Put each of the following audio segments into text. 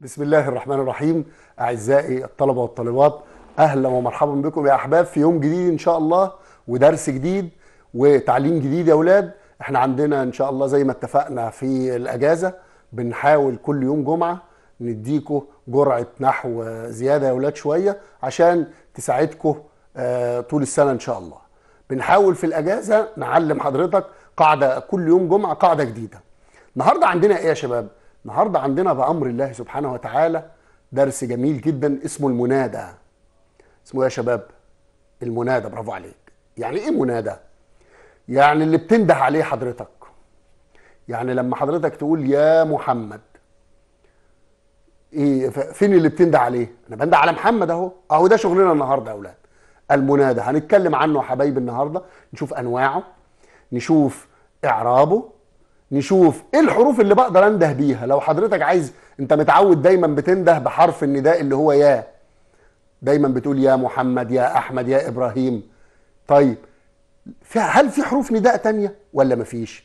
بسم الله الرحمن الرحيم اعزائي الطلبه والطالبات اهلا ومرحبا بكم يا احباب في يوم جديد ان شاء الله ودرس جديد وتعليم جديد يا اولاد احنا عندنا ان شاء الله زي ما اتفقنا في الاجازه بنحاول كل يوم جمعه نديكم جرعه نحو زياده يا اولاد شويه عشان تساعدكم آه، طول السنه ان شاء الله بنحاول في الاجازه نعلم حضرتك قاعده كل يوم جمعه قاعده جديده النهارده عندنا ايه يا شباب النهارده عندنا بامر الله سبحانه وتعالى درس جميل جدا اسمه المنادى اسمه إيه يا شباب المنادى برافو عليك يعني ايه منادى يعني اللي بتنده عليه حضرتك يعني لما حضرتك تقول يا محمد ايه فين اللي بتنده عليه انا بنده على محمد اهو اهو ده شغلنا النهارده يا اولاد المنادى هنتكلم عنه يا حبايبي النهارده نشوف انواعه نشوف اعرابه نشوف ايه الحروف اللي بقدر انده بيها لو حضرتك عايز انت متعود دايما بتنده بحرف النداء اللي هو يا دايما بتقول يا محمد يا احمد يا ابراهيم طيب هل في حروف نداء تانية ولا مفيش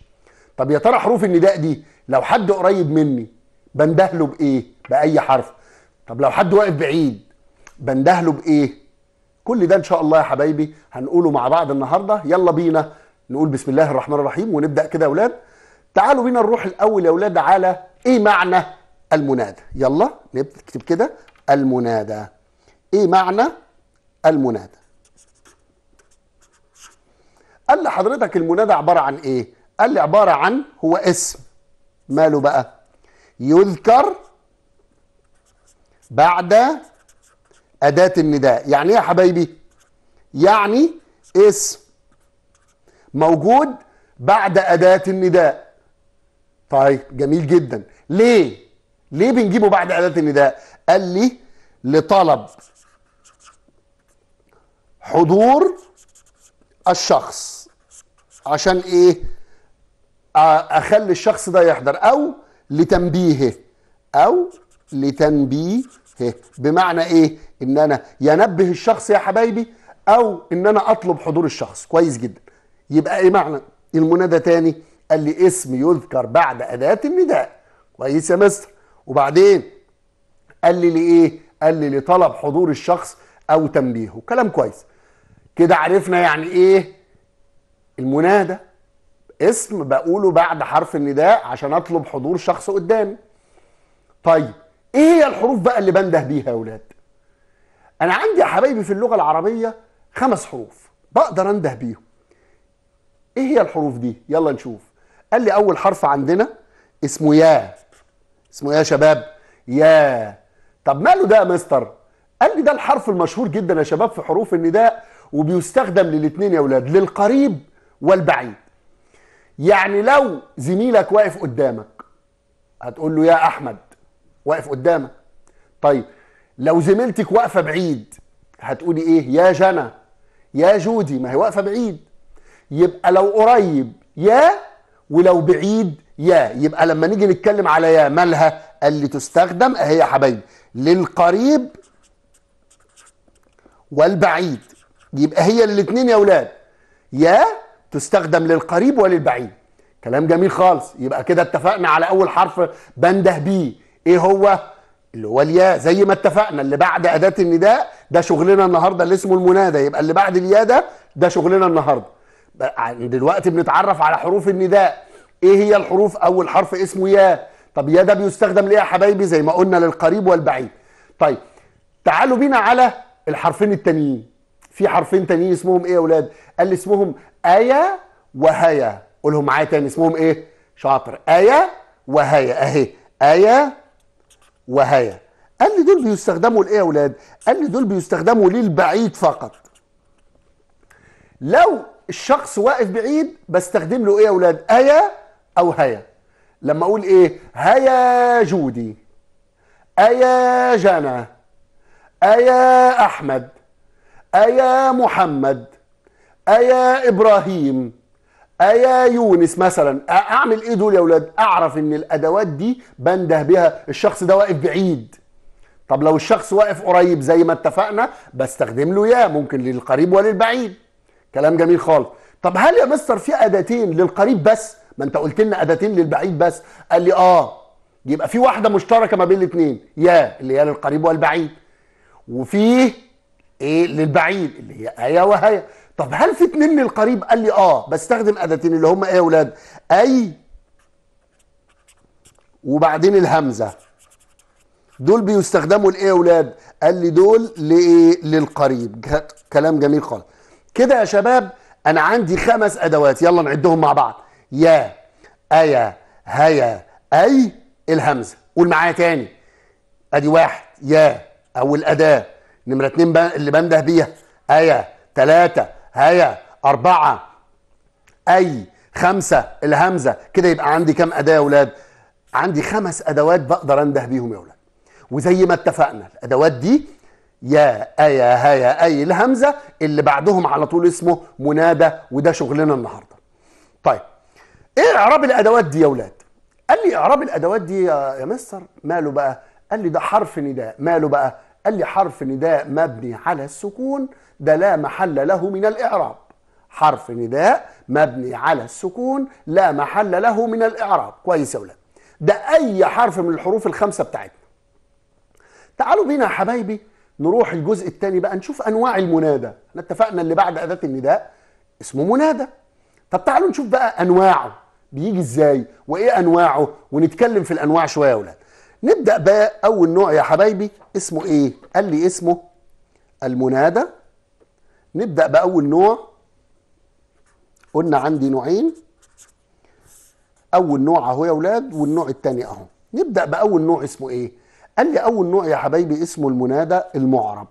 طب يا ترى حروف النداء دي لو حد قريب مني بنده له بايه باي حرف طب لو حد واقف بعيد بنده له بايه كل ده ان شاء الله يا حبايبي هنقوله مع بعض النهارده يلا بينا نقول بسم الله الرحمن الرحيم ونبدا كده يا اولاد تعالوا بينا نروح الاول يا اولاد على ايه معنى المنادى يلا نكتب كده المنادى ايه معنى المنادى قال لي حضرتك المنادى عباره عن ايه قال لي عباره عن هو اسم ماله بقى يذكر بعد اداه النداء يعني ايه يا حبايبي يعني اسم موجود بعد اداه النداء طيب جميل جدا ليه ليه بنجيبه بعد اداه النداء قال لي لطلب حضور الشخص عشان ايه اخلي الشخص ده يحضر او لتنبيهه او لتنبيهه بمعنى ايه ان انا ينبه الشخص يا حبايبي او ان انا اطلب حضور الشخص كويس جدا يبقى ايه معنى المنادى تاني قال لي اسم يذكر بعد أداة النداء كويس يا مستر وبعدين قال لي لإيه قال لي لطلب حضور الشخص أو تنبيهه كلام كويس كده عرفنا يعني إيه المنادى اسم بقوله بعد حرف النداء عشان أطلب حضور شخص قدامي طيب إيه هي الحروف بقى اللي بنده بيها يا ولاد أنا عندي يا حبايبي في اللغة العربية خمس حروف بقدر أنده بيهم إيه هي الحروف دي يلا نشوف قال لي اول حرف عندنا اسمه يا اسمه يا شباب يا طب ماله ده يا مستر قال لي ده الحرف المشهور جدا يا شباب في حروف النداء وبيستخدم للاثنين يا اولاد للقريب والبعيد يعني لو زميلك واقف قدامك هتقول له يا احمد واقف قدامك طيب لو زميلتك واقفه بعيد هتقولي ايه يا جنى يا جودي ما هي واقفه بعيد يبقى لو قريب يا ولو بعيد يا يبقى لما نيجي نتكلم على يا مالها اللي تستخدم اهي يا حبايبي للقريب والبعيد يبقى هي الاثنين يا اولاد يا تستخدم للقريب وللبعيد كلام جميل خالص يبقى كده اتفقنا على اول حرف بنده بيه ايه هو اللي هو الياء زي ما اتفقنا اللي بعد اداه النداء ده شغلنا النهارده اللي اسمه المنادى يبقى اللي بعد الياء ده ده شغلنا النهارده دلوقتي بنتعرف على حروف النداء ايه هي الحروف اول حرف اسمه يا طب يا ده بيستخدم ليه يا حبايبي زي ما قلنا للقريب والبعيد طيب تعالوا بينا على الحرفين التانيين في حرفين تانيين اسمهم ايه يا اولاد قال لي اسمهم ايا وهيا قولهم معايا تاني اسمهم ايه شاطر ايا وهيا اهي ايا وهيا قال لي دول بيستخدموا لايه يا اولاد قال لي دول بيستخدموا للبعيد فقط لو الشخص واقف بعيد بستخدم له ايه يا اولاد ايا او هيا لما اقول ايه هيا جودي ايا جنى ايا احمد ايا محمد ايا ابراهيم ايا يونس مثلا اعمل ايه دول يا اولاد اعرف ان الادوات دي بنده بها الشخص ده واقف بعيد طب لو الشخص واقف قريب زي ما اتفقنا بستخدم له يا ممكن للقريب وللبعيد كلام جميل خالص طب هل يا مستر في اداتين للقريب بس ما انت قلت لنا اداتين للبعيد بس قال لي اه يبقى في واحده مشتركه ما بين الاثنين يا اللي هي للقريب والبعيد وفي ايه للبعيد اللي هي ايا وهيا طب هل في اتنين للقريب قال لي اه بستخدم اداتين اللي هم ايه يا اولاد اي وبعدين الهمزه دول بيستخدموا لايه يا اولاد قال لي دول لايه للقريب كلام جميل خالص كده يا شباب انا عندي خمس ادوات يلا نعدهم مع بعض يا ايا هيا اي الهمزه قول معايا تاني ادي واحد يا اول اداه نمره اتنين اللي بنده بيها ايا تلاته هيا اربعه اي خمسه الهمزه كده يبقى عندي كام اداه يا اولاد عندي خمس ادوات بقدر انده بيهم يا اولاد وزي ما اتفقنا الادوات دي يا أيا هيا أي الهمزة اللي بعدهم على طول اسمه منادى وده شغلنا النهاردة طيب ايه اعراب الادوات دي يا ولاد قال لي اعراب الادوات دي يا, يا مستر ماله بقى قال لي ده حرف نداء ماله بقى قال لي حرف نداء مبني على السكون ده لا محل له من الاعراب حرف نداء مبني على السكون لا محل له من الاعراب كويس يا ولاد ده اي حرف من الحروف الخمسه بتاعتنا تعالوا بينا يا حبايبي نروح الجزء الثاني بقى نشوف انواع المنادى احنا اتفقنا اللي بعد اداه النداء اسمه منادى طب تعالوا نشوف بقى انواعه بيجي ازاي وايه انواعه ونتكلم في الانواع شويه يا اولاد نبدا بقى اول نوع يا حبايبي اسمه ايه قال لي اسمه المنادى نبدا باول نوع قلنا عندي نوعين اول نوع اهو يا اولاد والنوع الثاني اهو نبدا باول نوع اسمه ايه قال لي اول نوع يا حبايبي اسمه المنادى المعرب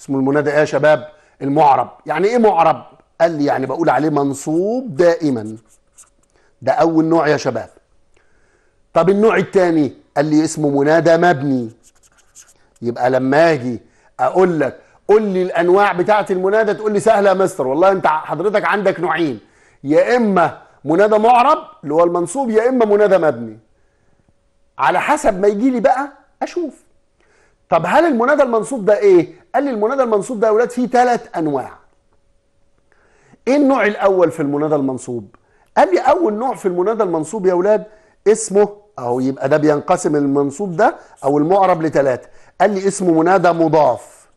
اسمه المنادى ايه يا شباب المعرب يعني ايه معرب قال لي يعني بقول عليه منصوب دائما ده اول نوع يا شباب طب النوع الثاني قال لي اسمه منادى مبني يبقى لما اجي اقول لك قول لي الانواع بتاعه المنادى تقول لي سهله يا مستر والله انت حضرتك عندك نوعين يا اما منادى معرب اللي هو المنصوب يا اما منادى مبني على حسب ما يجي لي بقى اشوف طب هل المنادى المنصوب ده ايه قال لي المنادى المنصوب ده يا اولاد فيه ثلاث انواع ايه النوع الاول في المنادى المنصوب قال لي اول نوع في المنادى المنصوب يا اولاد اسمه اهو يبقى ده بينقسم المنصوب ده او المعرب لثلاثه قال لي اسمه منادى مضاف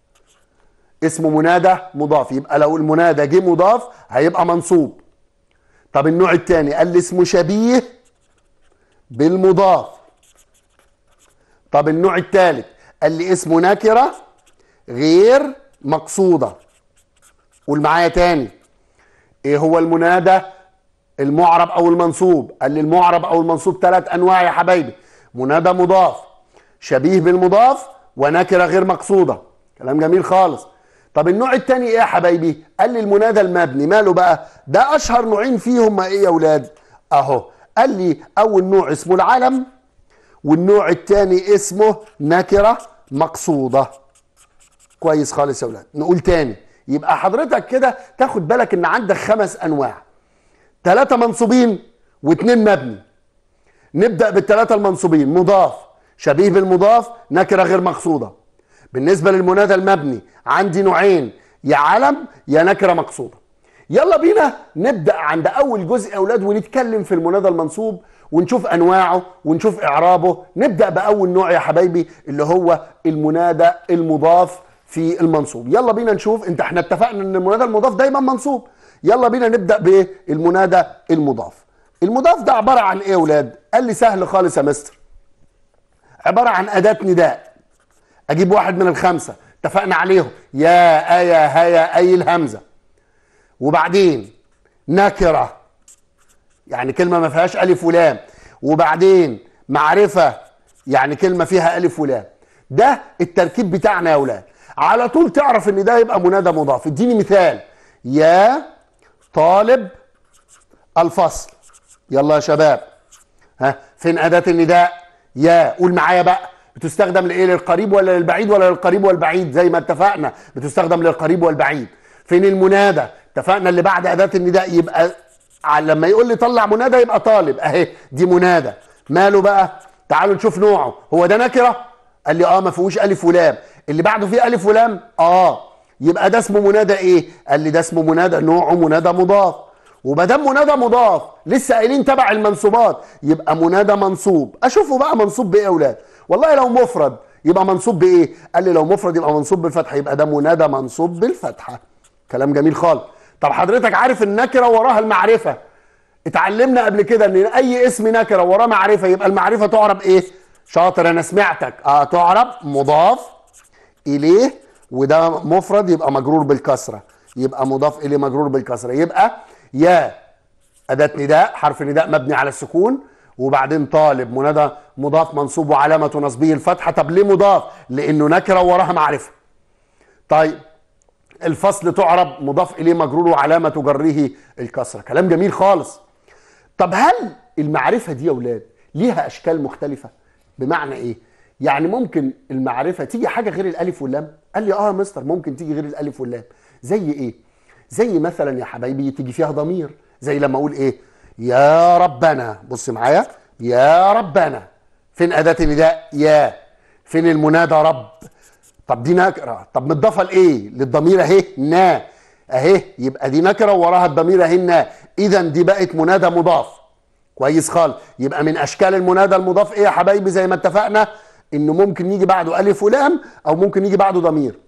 اسمه منادى مضاف يبقى لو المنادى جه مضاف هيبقى منصوب طب النوع الثاني قال لي اسمه شبيه بالمضاف طب النوع الثالث قال لي اسمه نكره غير مقصوده قول معايا تاني ايه هو المنادى المعرب او المنصوب قال لي المعرب او المنصوب ثلاث انواع يا حبايبي منادى مضاف شبيه بالمضاف ونكره غير مقصوده كلام جميل خالص طب النوع الثاني ايه يا حبايبي قال لي المنادى المبني ماله بقى ده اشهر نوعين فيهم ما ايه يا اولاد اهو قال لي اول نوع اسمه العلم والنوع الثاني اسمه نكره مقصوده كويس خالص يا ولاد نقول تاني يبقى حضرتك كده تاخد بالك ان عندك خمس انواع ثلاثه منصوبين واثنين مبني نبدا بالثلاثه المنصوبين مضاف شبيه بالمضاف نكره غير مقصوده بالنسبه للمنادى المبني عندي نوعين يا علم يا نكره مقصوده يلا بينا نبدا عند اول جزء يا اولاد ونتكلم في المنادى المنصوب ونشوف انواعه ونشوف اعرابه نبدا باول نوع يا حبايبي اللي هو المنادى المضاف في المنصوب يلا بينا نشوف انت احنا اتفقنا ان المنادى المضاف دايما منصوب يلا بينا نبدا بايه المنادى المضاف المضاف ده عباره عن ايه يا اولاد قال لي سهل خالص يا مستر عباره عن اداه نداء اجيب واحد من الخمسه اتفقنا عليهم يا ايا هيا اي الهمزه وبعدين نكره يعني كلمه ما فيهاش الف ولام وبعدين معرفه يعني كلمه فيها الف ولام ده التركيب بتاعنا يا اولاد على طول تعرف ان ده يبقى منادى مضاف اديني مثال يا طالب الفصل يلا يا شباب ها فين اداه النداء يا قول معايا بقى بتستخدم لايه للقريب ولا للبعيد ولا للقريب والبعيد زي ما اتفقنا بتستخدم للقريب والبعيد فين المنادى اتفقنا اللي بعد اداه النداء يبقى لما يقول لي طلع منادى يبقى طالب اهي دي منادى ماله بقى تعالوا نشوف نوعه هو ده نكره قال لي اه ما فيهوش الف ولام اللي بعده فيه الف ولام اه يبقى ده اسمه منادى ايه قال لي ده اسمه منادى نوعه منادى مضاف وما منادى مضاف لسه قايلين تبع المنصوبات يبقى منادى منصوب اشوفه بقى منصوب بايه يا اولاد والله لو مفرد يبقى منصوب بايه قال لي لو مفرد يبقى منصوب بالفتحه يبقى ده منادى منصوب بالفتحه كلام جميل خالص طب حضرتك عارف النكره وراها المعرفه اتعلمنا قبل كده ان اي اسم نكره وراه معرفه يبقى المعرفه تعرب ايه شاطر انا سمعتك اه تعرب مضاف اليه وده مفرد يبقى مجرور بالكسره يبقى مضاف اليه مجرور بالكسره يبقى يا اداه نداء حرف نداء مبني على السكون وبعدين طالب منادى مضاف منصوب وعلامه نصبه الفتحه طب ليه مضاف لانه نكره وراها معرفه طيب الفصل تعرب مضاف اليه مجرور وعلامه تجره الكسره كلام جميل خالص طب هل المعرفه دي يا اولاد ليها اشكال مختلفه بمعنى ايه يعني ممكن المعرفه تيجي حاجه غير الالف واللام قال لي اه يا مستر ممكن تيجي غير الالف واللام زي ايه زي مثلا يا حبايبي تيجي فيها ضمير زي لما اقول ايه يا ربنا بص معايا يا ربنا فين اداه النداء يا فين المنادى رب طب دي نكره طب متضافه لايه للضمير اهي نا اهي يبقى دي نكره وراها الضمير اهي نا اذا دي بقت منادى مضاف كويس خالص يبقى من اشكال المنادى المضاف ايه يا حبايبي زي ما اتفقنا انه ممكن يجي بعده الف ولام او ممكن يجي بعده ضمير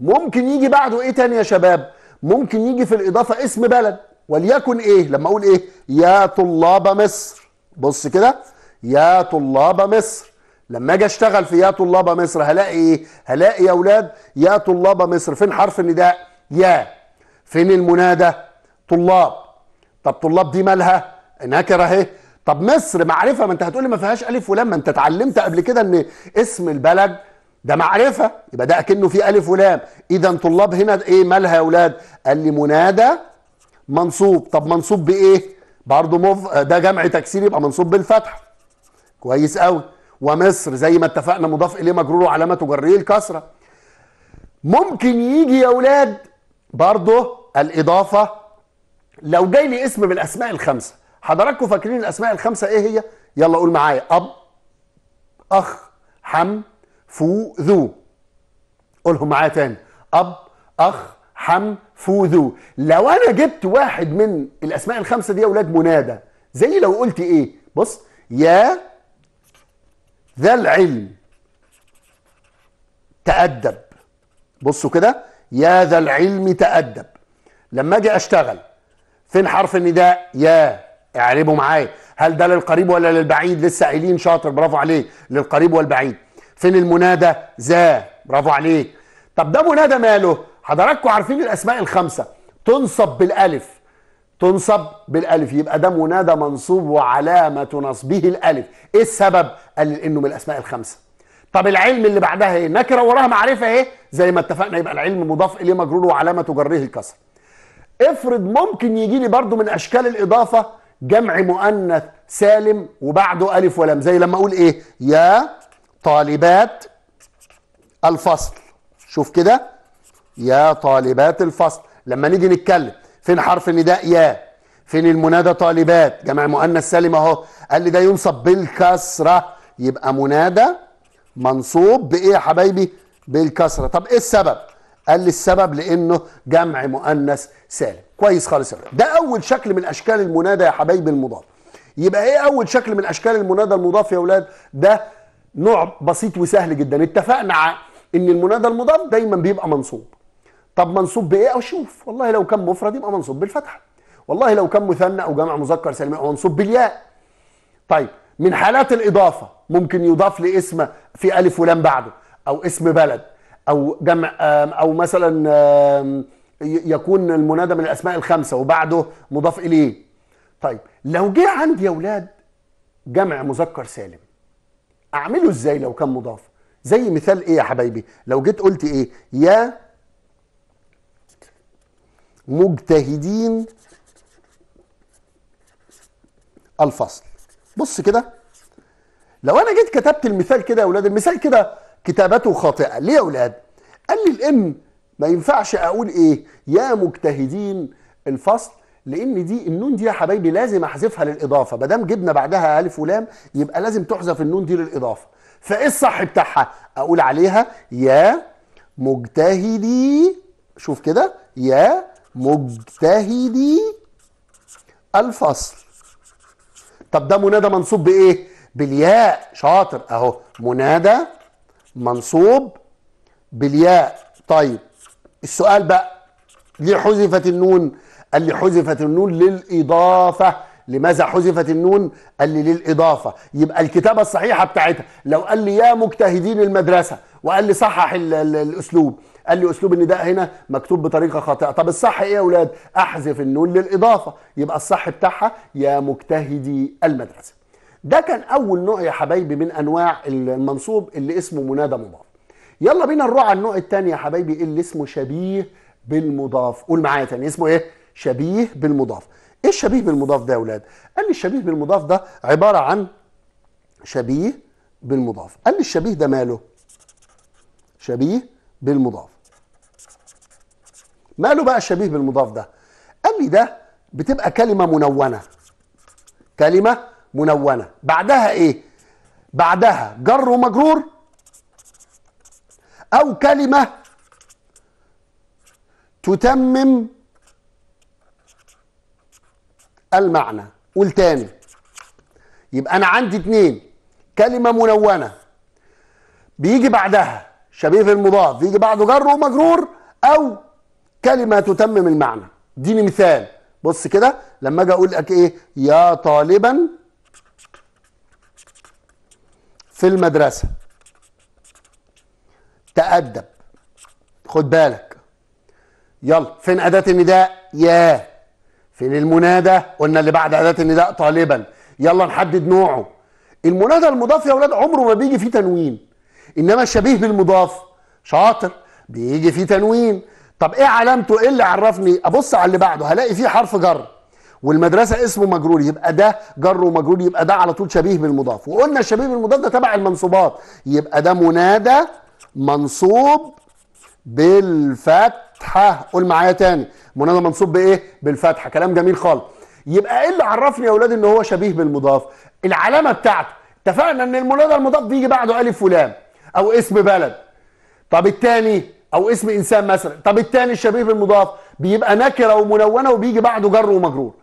ممكن يجي بعده ايه تاني يا شباب ممكن يجي في الاضافه اسم بلد وليكن ايه لما اقول ايه يا طلاب مصر بص كده يا طلاب مصر لما اجي اشتغل في يا طلاب مصر هلاقي ايه هلاقي يا اولاد يا طلاب مصر فين حرف النداء يا فين المنادى طلاب طب طلاب دي مالها نكره اهي طب مصر معرفه ما انت هتقولي ما فيهاش الف ولام ما انت اتعلمت قبل كده ان اسم البلد ده معرفه يبقى ده اكنه في الف ولام اذا طلاب هنا ايه مالها يا اولاد قال لي منادى منصوب طب منصوب بايه برضه مف... ده جمع تكسير يبقى منصوب بالفتحه كويس قوي ومصر زي ما اتفقنا مضاف اليه مجرور وعلامه تجريه الكسره ممكن يجي يا اولاد برضه الاضافه لو جاي لي اسم بالاسماء الخمسه حضراتكم فاكرين الاسماء الخمسه ايه هي يلا قول معايا اب اخ حم فو ذو قولهم معايا تاني اب اخ حم فو ذو لو انا جبت واحد من الاسماء الخمسه دي يا اولاد منادى زي لو قلت ايه بص يا ذا العلم تأدب بصوا كده يا ذا العلم تأدب لما اجي اشتغل فين حرف النداء يا اعربوا معايا هل ده للقريب ولا للبعيد لسه قايلين شاطر برافو عليك للقريب والبعيد فين المنادى ذا برافو عليك طب ده منادى ماله حضراتكم عارفين الاسماء الخمسه تنصب بالالف تنصب بالالف يبقى ده منادى منصوب وعلامه نصبه الالف ايه السبب قال لانه من الاسماء الخمسه طب العلم اللي بعدها ايه نكره وراها معرفه ايه زي ما اتفقنا يبقى العلم مضاف اليه مجرور وعلامه جره الكسر افرض ممكن يجي لي برضو من اشكال الاضافه جمع مؤنث سالم وبعده الف ولام زي لما اقول ايه يا طالبات الفصل شوف كده يا طالبات الفصل لما نيجي نتكلم فين حرف النداء يا فين المنادى طالبات جمع مؤنث سالم اهو قال لي ده ينصب بالكسره يبقى منادى منصوب بايه يا حبايبي بالكسره طب ايه السبب قال لي السبب لانه جمع مؤنث سالم كويس خالص يا ده اول شكل من اشكال المنادى يا حبايبي المضاف يبقى ايه اول شكل من اشكال المنادى المضاف يا اولاد ده نوع بسيط وسهل جدا اتفقنا ان المنادى المضاف دايما بيبقى منصوب طب منصوب بايه اشوف والله لو كان مفرد يبقى منصوب بالفتحه والله لو كان مثنى او جمع مذكر سالم يبقى منصوب بالياء طيب من حالات الاضافه ممكن يضاف لاسم في الف ولام بعده او اسم بلد او جمع او مثلا يكون المنادى من الاسماء الخمسه وبعده مضاف اليه طيب لو جه عندي يا اولاد جمع مذكر سالم اعمله ازاي لو كان مضاف زي مثال ايه يا حبايبي لو جيت قلت ايه يا مجتهدين الفصل بص كده لو انا جيت كتبت المثال كده يا اولاد المثال كده كتابته خاطئه ليه يا اولاد قال لي الام ما ينفعش اقول ايه يا مجتهدين الفصل لان دي النون دي يا حبايبي لازم احذفها للاضافه ما دام جبنا بعدها الف ولام يبقى لازم تحذف النون دي للاضافه فايه الصح بتاعها اقول عليها يا مجتهدي شوف كده يا مجتهدي الفصل طب ده منادى منصوب بايه بالياء شاطر اهو منادى منصوب بالياء طيب السؤال بقى ليه حذفت النون قال لي حذفت النون للاضافه لماذا حذفت النون قال لي للاضافه يبقى الكتابه الصحيحه بتاعتها لو قال لي يا مجتهدين المدرسه وقال لي صحح الاسلوب قال لي اسلوب النداء هنا مكتوب بطريقه خاطئه طب الصح ايه يا اولاد احذف النون للاضافه يبقى الصح بتاعها يا مجتهدي المدرسه ده كان اول نوع يا حبايبي من انواع المنصوب اللي اسمه منادى مضاف يلا بينا نروح على النوع الثاني يا حبايبي اللي اسمه شبيه بالمضاف قول معايا تاني اسمه ايه شبيه بالمضاف ايه الشبيه بالمضاف ده يا اولاد قال لي الشبيه بالمضاف ده عباره عن شبيه بالمضاف قال لي الشبيه ده ماله شبيه بالمضاف ماله بقى الشبيه بالمضاف ده قال لي ده بتبقى كلمه منونه كلمه منونه بعدها ايه بعدها جر ومجرور او كلمه تتمم المعنى قول تاني يبقى انا عندي اتنين كلمه منونه بيجي بعدها شبيه بالمضاف بيجي بعده جر ومجرور او كلمه تتمم المعنى اديني مثال بص كده لما اجي اقول لك ايه يا طالبا في المدرسه تأدب خد بالك يلا فين أداة النداء يا فين المنادى قلنا اللي بعد أداة النداء طالبا يلا نحدد نوعه المنادى المضاف يا ولاد عمره ما بيجي فيه تنوين إنما الشبيه بالمضاف شاطر بيجي فيه تنوين طب ايه علامته ايه اللي عرفني ابص على اللي بعده هلاقي فيه حرف جر والمدرسه اسمه مجرور يبقى ده جر ومجرور يبقى ده على طول شبيه بالمضاف وقلنا الشبيه بالمضاف ده تبع المنصوبات يبقى ده منادى منصوب بالفتحه قول معايا تاني منادى منصوب بايه بالفتحه كلام جميل خالص يبقى ايه اللي عرفني يا اولاد ان هو شبيه بالمضاف العلامه بتاعته اتفقنا ان المنادى المضاف بيجي بعده الف ولام او اسم بلد طب الثاني او اسم انسان مثلا طب الثاني الشبيه بالمضاف بيبقى نكره وملونه وبيجي بعده جر ومجرور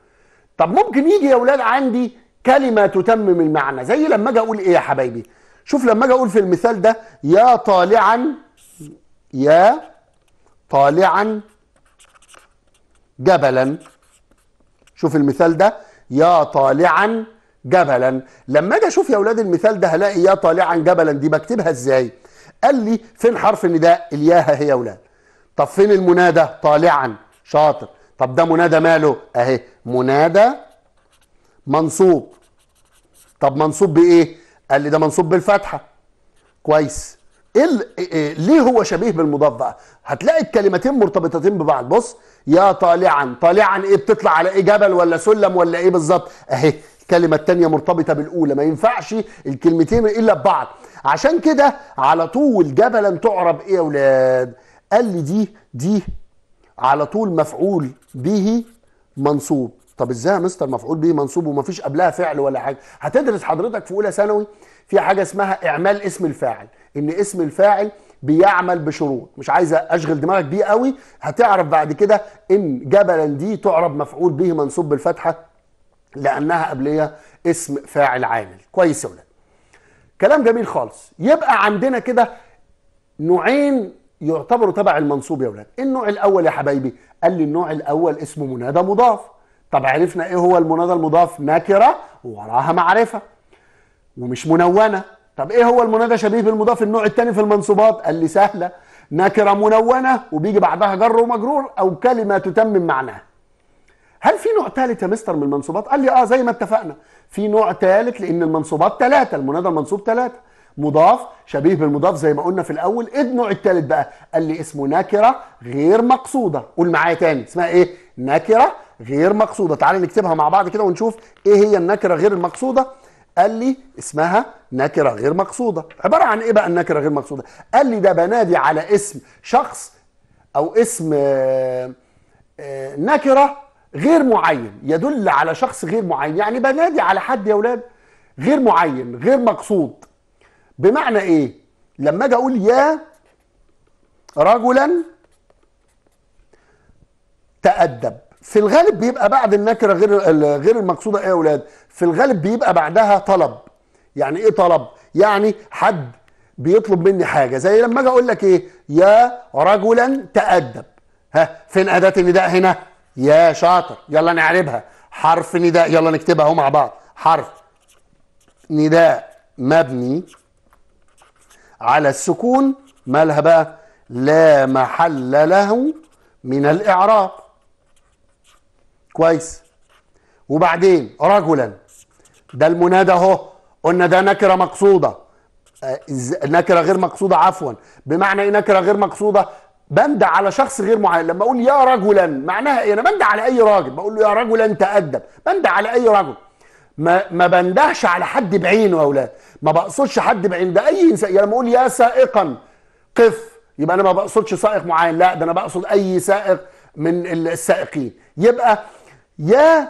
طب ممكن يجي يا اولاد عندي كلمه تتمم المعنى زي لما اجي اقول ايه يا حبايبي شوف لما اجي اقول في المثال ده يا طالعا يا طالعا جبلا شوف المثال ده يا طالعا جبلا لما اجي اشوف يا اولاد المثال ده هلاقي يا طالعا جبلا دي بكتبها ازاي قال لي فين حرف النداء الياها هي ولاد طب فين المنادى طالعا شاطر طب ده منادى ماله اهي منادى منصوب طب منصوب بايه قال لي ده منصوب بالفتحه كويس إيه،, ايه ليه هو شبيه بالمضاف بقى هتلاقي الكلمتين مرتبطتين ببعض بص يا طالعا طالعا ايه بتطلع على ايه جبل ولا سلم ولا ايه بالظبط اهي الكلمه الثانيه مرتبطه بالاولى ما ينفعش الكلمتين الا ببعض عشان كده على طول جبلا تعرب ايه يا اولاد قال لي دي دي على طول مفعول به منصوب طب ازاي يا مستر مفعول به منصوب ومفيش قبلها فعل ولا حاجه هتدرس حضرتك في اولى ثانوي في حاجه اسمها اعمال اسم الفاعل ان اسم الفاعل بيعمل بشروط مش عايز اشغل دماغك بيه قوي هتعرف بعد كده ان جبلا دي تعرب مفعول به منصوب بالفتحه لانها قبليه اسم فاعل عامل كويس يا ولاد كلام جميل خالص يبقى عندنا كده نوعين يعتبروا تبع المنصوب يا ولاد النوع الاول يا حبايبي قال لي النوع الاول اسمه منادى مضاف طب عرفنا ايه هو المنادى المضاف نكره ووراها معرفه ومش منونه طب ايه هو المنادى شبيه بالمضاف النوع الثاني في المنصوبات قال لي سهله نكره منونه وبيجي بعدها جر ومجرور او كلمه تتمم معناها هل في نوع ثالث يا مستر من المنصوبات قال لي اه زي ما اتفقنا في نوع ثالث لان المنصوبات ثلاثه المنادى المنصوب ثلاثه مضاف شبيه بالمضاف زي ما قلنا في الاول ايه النوع الثالث بقى قال لي اسمه نكره غير مقصوده قول معايا تاني اسمها ايه نكره غير مقصوده تعالى نكتبها مع بعض كده ونشوف ايه هي النكره غير المقصوده قال لي اسمها نكره غير مقصوده عباره عن ايه بقى النكره غير مقصوده قال لي ده بنادي على اسم شخص او اسم آه، آه، نكره غير معين يدل على شخص غير معين يعني بنادي على حد يا ولاد غير معين غير مقصود بمعنى ايه لما اجي اقول يا رجلا تأدب في الغالب بيبقى بعد النكره غير غير المقصوده ايه يا اولاد في الغالب بيبقى بعدها طلب يعني ايه طلب يعني حد بيطلب مني حاجه زي لما اجي اقول لك ايه يا رجلا تادب ها فين اداه النداء هنا يا شاطر يلا نعربها حرف نداء يلا نكتبها اهو مع بعض حرف نداء مبني على السكون مالها بقى لا محل له من الاعراب كويس وبعدين رجلا ده المنادى اهو قلنا ده نكره مقصوده آه، نكره غير مقصوده عفوا بمعنى ايه نكره غير مقصوده بند على شخص غير معين لما اقول يا رجلا معناها ايه انا بند على اي راجل بقول له يا رجلا تادب بند على اي رجل ما ما بندهش على حد بعينه يا اولاد ما بقصدش حد بعينه ده اي انسان يعني لما اقول يا سائقا قف يبقى انا ما بقصدش سائق معين لا ده انا بقصد اي سائق من السائقين يبقى يا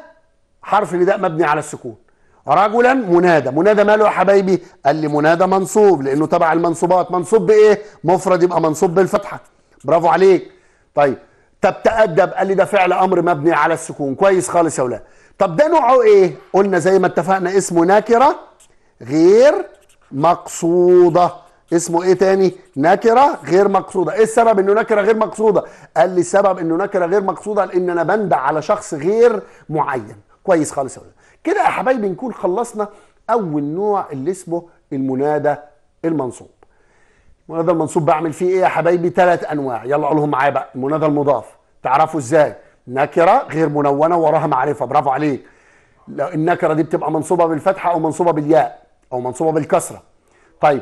حرف النداء مبني على السكون رجلا منادى منادى ماله يا حبايبي قال لي منادى منصوب لانه تبع المنصوبات منصوب بايه مفرد يبقى منصوب بالفتحه برافو عليك طيب طب تأدب قال لي ده فعل امر مبني على السكون كويس خالص يا ولاد طب ده نوعه ايه قلنا زي ما اتفقنا اسمه نكره غير مقصوده اسمه ايه تاني نكره غير مقصوده ايه السبب انه نكره غير مقصوده قال لي السبب انه نكره غير مقصوده لان انا بندع على شخص غير معين كويس خالص يا كده يا حبايبي نكون خلصنا اول نوع اللي اسمه المنادى المنصوب المنادى المنصوب بعمل فيه ايه يا حبايبي ثلاث انواع يلا قولهم معايا بقى المنادى المضاف تعرفوا ازاي نكره غير منونه وراها معرفه برافو عليك النكره دي بتبقى منصوبه بالفتحه او منصوبه بالياء او منصوبه بالكسره طيب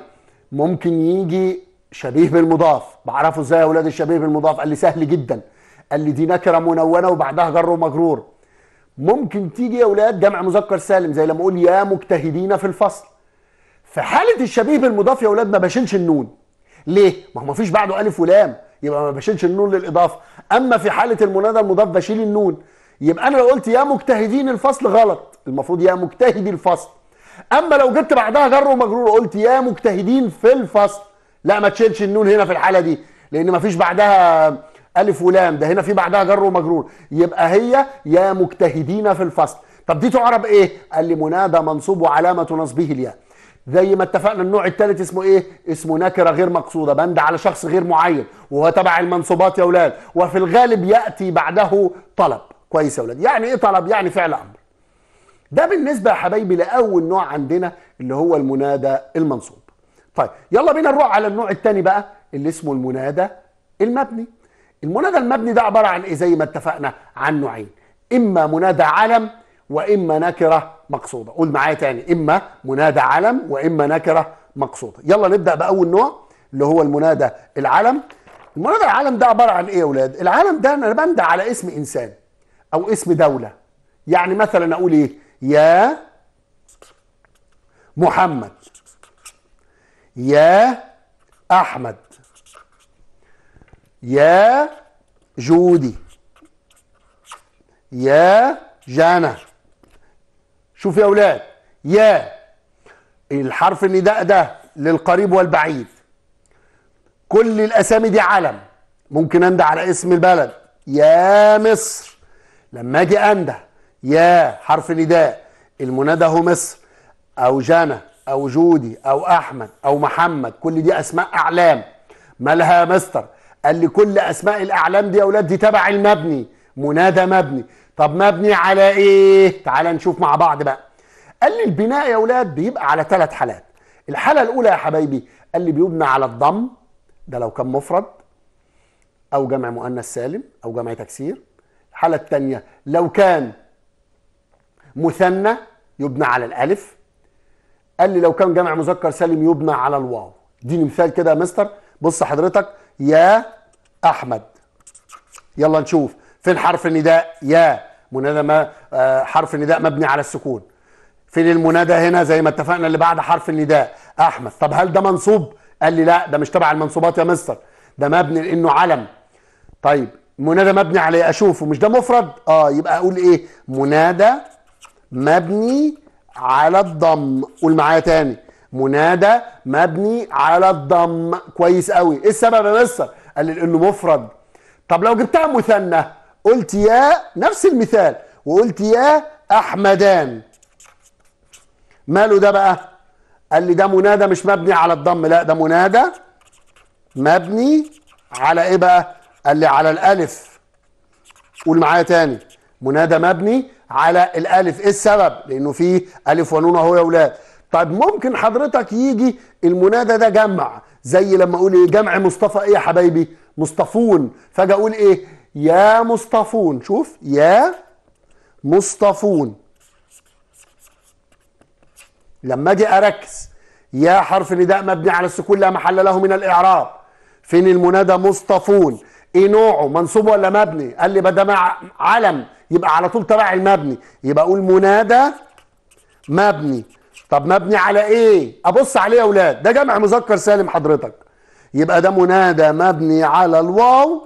ممكن يجي شبيه بالمضاف بعرفه ازاي يا اولاد الشبيه بالمضاف قال لي سهل جدا قال لي دي نكره منونه وبعدها جر ومجرور ممكن تيجي يا اولاد جمع مذكر سالم زي لما اقول يا مجتهدين في الفصل في حاله الشبيه بالمضاف يا اولاد ما بشيلش النون ليه ما هو ما فيش بعده الف ولام يبقى ما بشيلش النون للاضافه اما في حاله المنادى المضاف بشيل النون يبقى انا لو قلت يا مجتهدين الفصل غلط المفروض يا مجتهدي الفصل اما لو جبت بعدها جر ومجرور قلت يا مجتهدين في الفصل لا ما تشيلش النون هنا في الحاله دي لان ما فيش بعدها الف ولام ده هنا في بعدها جر ومجرور يبقى هي يا مجتهدين في الفصل طب دي تعرب ايه قال لي منادى منصوب وعلامه نصبه الياء زي ما اتفقنا النوع الثالث اسمه ايه اسمه نكره غير مقصوده بند على شخص غير معين وهو تبع المنصوبات يا اولاد وفي الغالب ياتي بعده طلب كويس يا اولاد يعني ايه طلب يعني فعل امر ده بالنسبه يا حبايبي لاول نوع عندنا اللي هو المنادى المنصوب طيب يلا بينا نروح على النوع الثاني بقى اللي اسمه المنادى المبني المنادى المبني ده عباره عن ايه زي ما اتفقنا عن نوعين اما منادى علم واما نكره مقصوده قول معايا تاني اما منادى علم واما نكره مقصوده يلا نبدا باول نوع اللي هو المنادى العلم المنادى العلم ده عباره عن ايه يا اولاد العلم ده انا بندى على اسم انسان او اسم دوله يعني مثلا اقول ايه يا محمد يا احمد يا جودي يا جانا شوف يا اولاد يا الحرف النداء ده للقريب والبعيد كل الاسامي دي علم ممكن اندى على اسم البلد يا مصر لما اجي اندى يا حرف نداء المنادى هو مصر او جانا او جودي او احمد او محمد كل دي اسماء اعلام مالها يا مستر قال لي كل اسماء الاعلام دي يا اولاد دي تبع المبني منادى مبني طب مبني على ايه تعال نشوف مع بعض بقى قال لي البناء يا اولاد بيبقى على ثلاث حالات الحاله الاولى يا حبايبي قال لي بيبنى على الضم ده لو كان مفرد او جمع مؤنث سالم او جمع تكسير الحاله الثانيه لو كان مثنى يبنى على الالف قال لي لو كان جمع مذكر سالم يبنى على الواو اديني مثال كده يا مستر بص حضرتك يا احمد يلا نشوف فين حرف النداء يا منادى ما آه، حرف النداء مبني على السكون فين المنادى هنا زي ما اتفقنا اللي بعد حرف النداء احمد طب هل ده منصوب قال لي لا ده مش تبع المنصوبات يا مستر ده مبني لانه علم طيب منادى مبني على إيه؟ اشوفه مش ده مفرد اه يبقى اقول ايه منادى مبني على الضم قول معايا تاني منادى مبني على الضم كويس قوي ايه السبب يا مستر قال لي لانه مفرد طب لو جبتها مثنى قلت يا نفس المثال وقلت يا احمدان ماله ده بقى قال لي ده منادى مش مبني على الضم لا ده منادى مبني على ايه بقى قال لي على الالف قول معايا تاني منادى مبني على الالف ايه السبب لانه في الف ونون اهو يا اولاد طب ممكن حضرتك يجي المنادى ده جمع زي لما اقول ايه جمع مصطفى ايه يا حبايبي مصطفون فاجي اقول ايه يا مصطفون شوف يا مصطفون لما اجي اركز يا حرف نداء مبني على السكون لا محل له من الاعراب فين المنادى مصطفون ايه نوعه منصوب ولا مبني قال لي بدا مع علم يبقى على طول تبع المبني يبقى اقول منادى مبني طب مبني على ايه ابص عليه يا اولاد ده جمع مذكر سالم حضرتك يبقى ده منادى مبني على الواو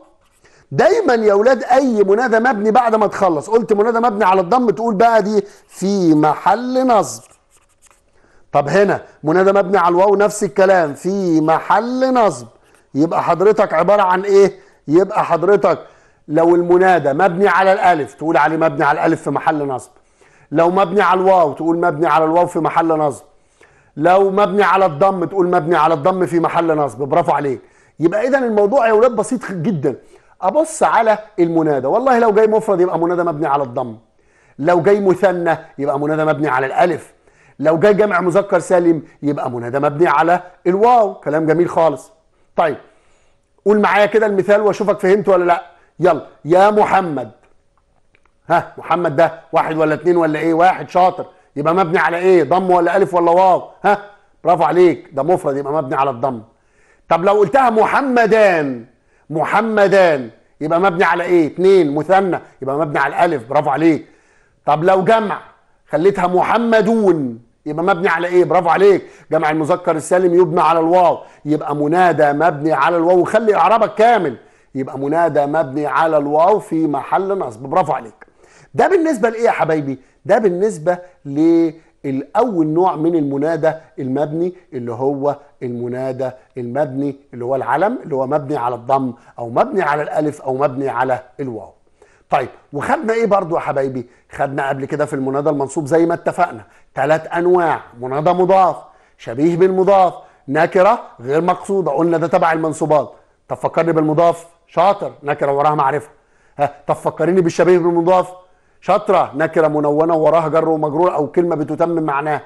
دايما يا اولاد اي منادى مبني بعد ما تخلص قلت منادى مبني على الضم تقول بقى دي في محل نصب طب هنا منادى مبني على الواو نفس الكلام في محل نصب يبقى حضرتك عباره عن ايه يبقى حضرتك لو المنادى مبني على الالف تقول عليه مبني على الالف في محل نصب لو مبني على الواو تقول مبني على الواو في محل نصب لو مبني على الضم تقول مبني على الضم في محل نصب برافو عليك يبقى اذا الموضوع يا ولاد بسيط جدا ابص على المنادى والله لو جاي مفرد يبقى منادى مبني على الضم لو جاي مثنى يبقى منادى مبني على الالف لو جاي جمع مذكر سالم يبقى منادى مبني على الواو كلام جميل خالص طيب قول معايا كده المثال واشوفك فهمته ولا لا يلا يا محمد ها محمد ده واحد ولا اتنين ولا ايه واحد شاطر يبقى مبني على ايه ضم ولا الف ولا واو ها برافو عليك ده مفرد يبقى مبني على الضم طب لو قلتها محمدان محمدان يبقى مبني على ايه اتنين مثنى يبقى مبني على الالف برافو عليك طب لو جمع خليتها محمدون يبقى مبني على ايه برافو عليك جمع المذكر السالم يبنى على الواو يبقى منادى مبني على الواو وخلي اعرابك كامل يبقى منادى مبني على الواو في محل نصب برافو عليك ده بالنسبه لايه يا حبايبي ده بالنسبه للاول نوع من المنادى المبني اللي هو المنادى المبني اللي هو العلم اللي هو مبني على الضم او مبني على الالف او مبني على الواو طيب وخدنا ايه برضو يا حبايبي خدنا قبل كده في المنادى المنصوب زي ما اتفقنا ثلاث انواع منادى مضاف شبيه بالمضاف نكره غير مقصوده قلنا ده تبع المنصوبات طب فكرني بالمضاف شاطر نكره وراها معرفه ها طب فكرني بالشبيه بالمضاف شاطره نكره منونه وراها جر ومجرور او كلمه بتتمم معناها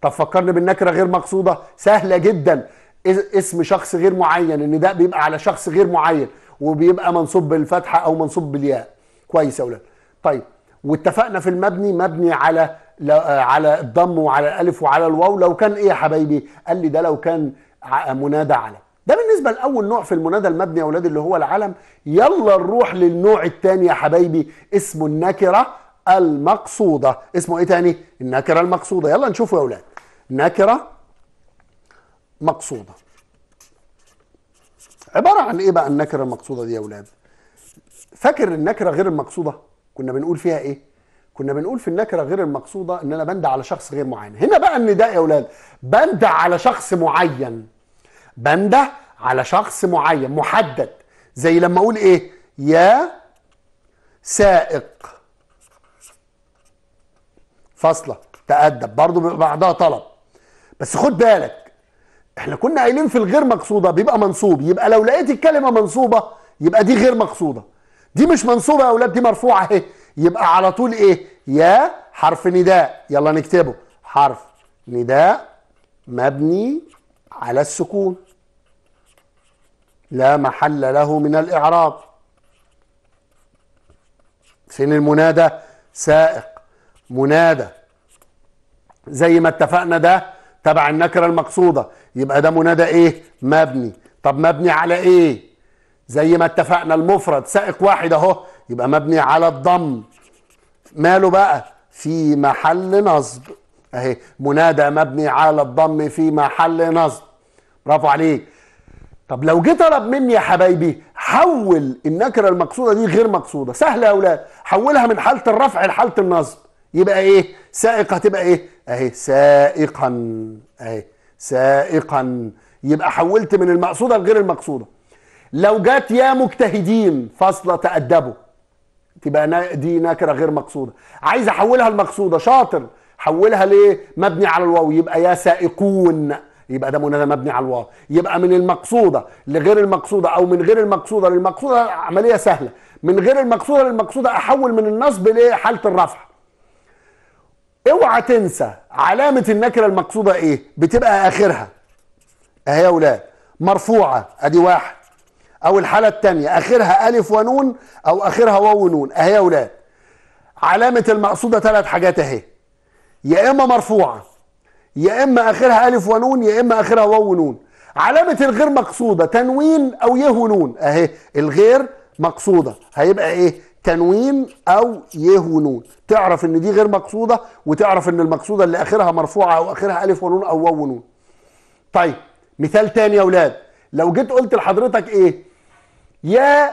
طب فكرني بالنكره غير مقصوده سهله جدا اسم شخص غير معين النداء بيبقى على شخص غير معين وبيبقى منصوب بالفتحه او منصوب بالياء كويس يا اولاد طيب واتفقنا في المبني مبني على على الضم وعلى الالف وعلى الواو لو كان ايه يا حبايبي قال لي ده لو كان منادى على ده بالنسبه لاول نوع في المنادى المبني يا اللي هو العلم يلا نروح للنوع الثاني يا حبايبي اسمه النكره المقصوده اسمه ايه تاني النكره المقصوده يلا نشوفه يا اولاد نكره مقصوده عباره عن ايه بقى النكره المقصوده دي يا اولاد فاكر النكره غير المقصوده كنا بنقول فيها ايه كنا بنقول في النكره غير المقصوده ان انا بندع على شخص غير معين هنا بقى النداء يا اولاد بندع على شخص معين بنده على شخص معين محدد زي لما اقول ايه يا سائق فاصله تأدب برضه بعدها طلب بس خد بالك احنا كنا قايلين في الغير مقصوده بيبقى منصوب يبقى لو لقيت الكلمه منصوبه يبقى دي غير مقصوده دي مش منصوبه يا اولاد دي مرفوعه اهي يبقى على طول ايه يا حرف نداء يلا نكتبه حرف نداء مبني على السكون لا محل له من الإعراب فين المنادى سائق منادى زي ما اتفقنا ده تبع النكرة المقصودة يبقى ده منادى ايه مبني طب مبني على ايه زي ما اتفقنا المفرد سائق واحد اهو يبقى مبني على الضم ماله بقى في محل نصب اهي منادى مبني على الضم في محل نصب برافو عليك طب لو جه طلب مني يا حبايبي حول النكره المقصوده دي غير مقصوده سهله يا اولاد حولها من حاله الرفع لحاله النصب يبقى ايه سائق هتبقى ايه اهي سائقا اهي سائقا يبقى حولت من المقصوده لغير المقصوده لو جت يا مجتهدين فصل تادبوا تبقى دي نكره غير مقصوده عايز احولها المقصوده شاطر حولها ليه مبني على الواو يبقى يا سائقون يبقى ده منادى مبني على الواو يبقى من المقصوده لغير المقصوده او من غير المقصوده للمقصوده عمليه سهله من غير المقصوده للمقصوده احول من النصب لحاله الرفع اوعى تنسى علامه النكره المقصوده ايه بتبقى اخرها اهي يا اولاد مرفوعه ادي واحد او الحاله الثانيه اخرها الف ونون او اخرها واو ونون اهي يا اولاد علامه المقصوده ثلاث حاجات اهي يا اما مرفوعه يا اما اخرها الف ونون يا اما اخرها واو ونون علامه الغير مقصوده تنوين او يه ونون اهي الغير مقصوده هيبقى ايه تنوين او يه ونون تعرف ان دي غير مقصوده وتعرف ان المقصوده اللي اخرها مرفوعه او اخرها الف ونون او واو ونون طيب مثال تاني يا اولاد لو جيت قلت لحضرتك ايه يا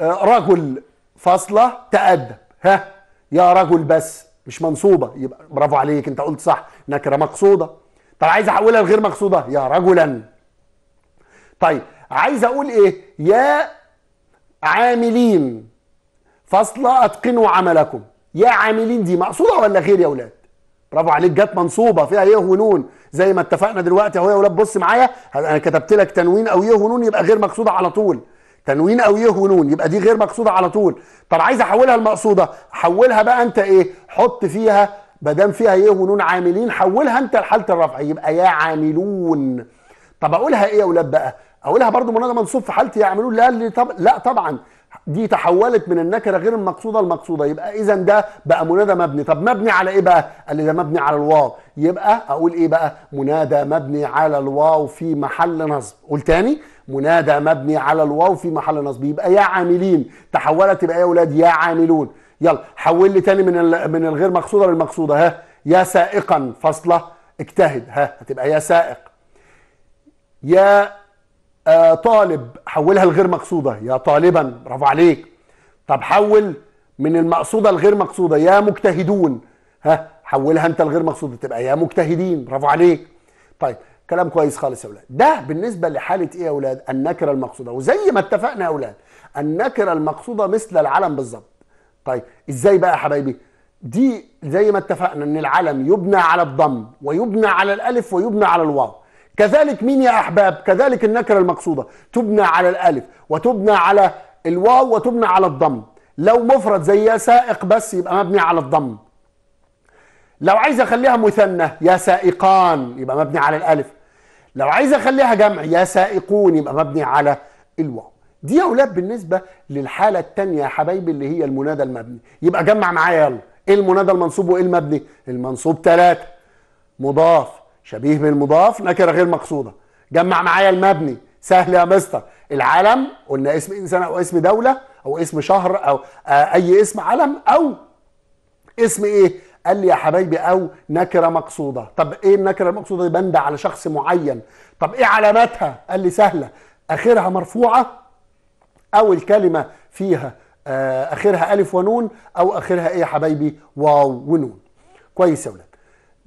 آه، رجل فاصله تأدب ها يا رجل بس مش منصوبه يبقى برافو عليك انت قلت صح نكره مقصوده طب عايز احولها لغير مقصوده يا رجلا طيب عايز اقول ايه يا عاملين فصل اتقنوا عملكم يا عاملين دي مقصوده ولا غير يا اولاد برافو عليك جت منصوبه فيها ايه ونون زي ما اتفقنا دلوقتي اهو يا اولاد بص معايا انا كتبت لك تنوين او ايه ونون يبقى غير مقصوده على طول تنوين او يه ونون يبقى دي غير مقصوده على طول طب عايز احولها المقصوده حولها بقى انت ايه حط فيها بدام فيها يه ونون عاملين حولها انت لحاله الرفع يبقى يا عاملون طب اقولها ايه يا اولاد بقى اقولها برضو منادى منصوب في حاله يعملون لا طب لا طبعا دي تحولت من النكره غير المقصوده المقصوده يبقى اذا ده بقى منادى مبني طب مبني على ايه بقى قال لي ده مبني على الواو يبقى اقول ايه بقى منادى مبني على الواو في محل نصب قول تاني منادى مبني على الواو في محل نصب يبقى يا عاملين تحولت يبقى يا اولاد يا عاملون يلا حول لي تاني من من الغير مقصوده للمقصوده ها يا سائقا فاصله اجتهد ها هتبقى يا سائق يا آه، طالب حولها لغير مقصوده يا طالبا برافو عليك طب حول من المقصوده لغير مقصوده يا مجتهدون ها حولها انت لغير مقصوده تبقى يا مجتهدين برافو عليك طيب كلام كويس خالص يا اولاد ده بالنسبه لحاله ايه يا اولاد النكره المقصوده وزي ما اتفقنا يا اولاد النكره المقصوده مثل العلم بالظبط طيب ازاي بقى يا حبايبي دي زي ما اتفقنا ان العلم يبنى على الضم ويبنى على الالف ويبنى على الواو كذلك مين يا أحباب كذلك النكرة المقصودة تبنى على الألف وتبنى على الواو وتبنى على الضم لو مفرد زي يا سائق بس يبقى مبني على الضم لو عايز اخليها مثنى يا سائقان يبقى مبني على الالف لو عايز اخليها جمع يا سائقون يبقى مبني على الواو دي يا اولاد بالنسبه للحاله الثانيه يا حبايبي اللي هي المنادى المبني يبقى جمع معايا يلا ايه المنادى المنصوب وايه المبني المنصوب ثلاثه مضاف شبيه بالمضاف نكره غير مقصوده جمع معايا المبني سهل يا مستر العلم قلنا اسم انسان او اسم دوله او اسم شهر او آه، اي اسم علم او اسم ايه قال لي يا حبايبي او نكره مقصوده طب ايه النكره المقصوده دي بند على شخص معين طب ايه علاماتها قال لي سهله اخرها مرفوعه او الكلمه فيها آه، اخرها الف ونون او اخرها ايه يا حبايبي واو ونون كويس يا ولاد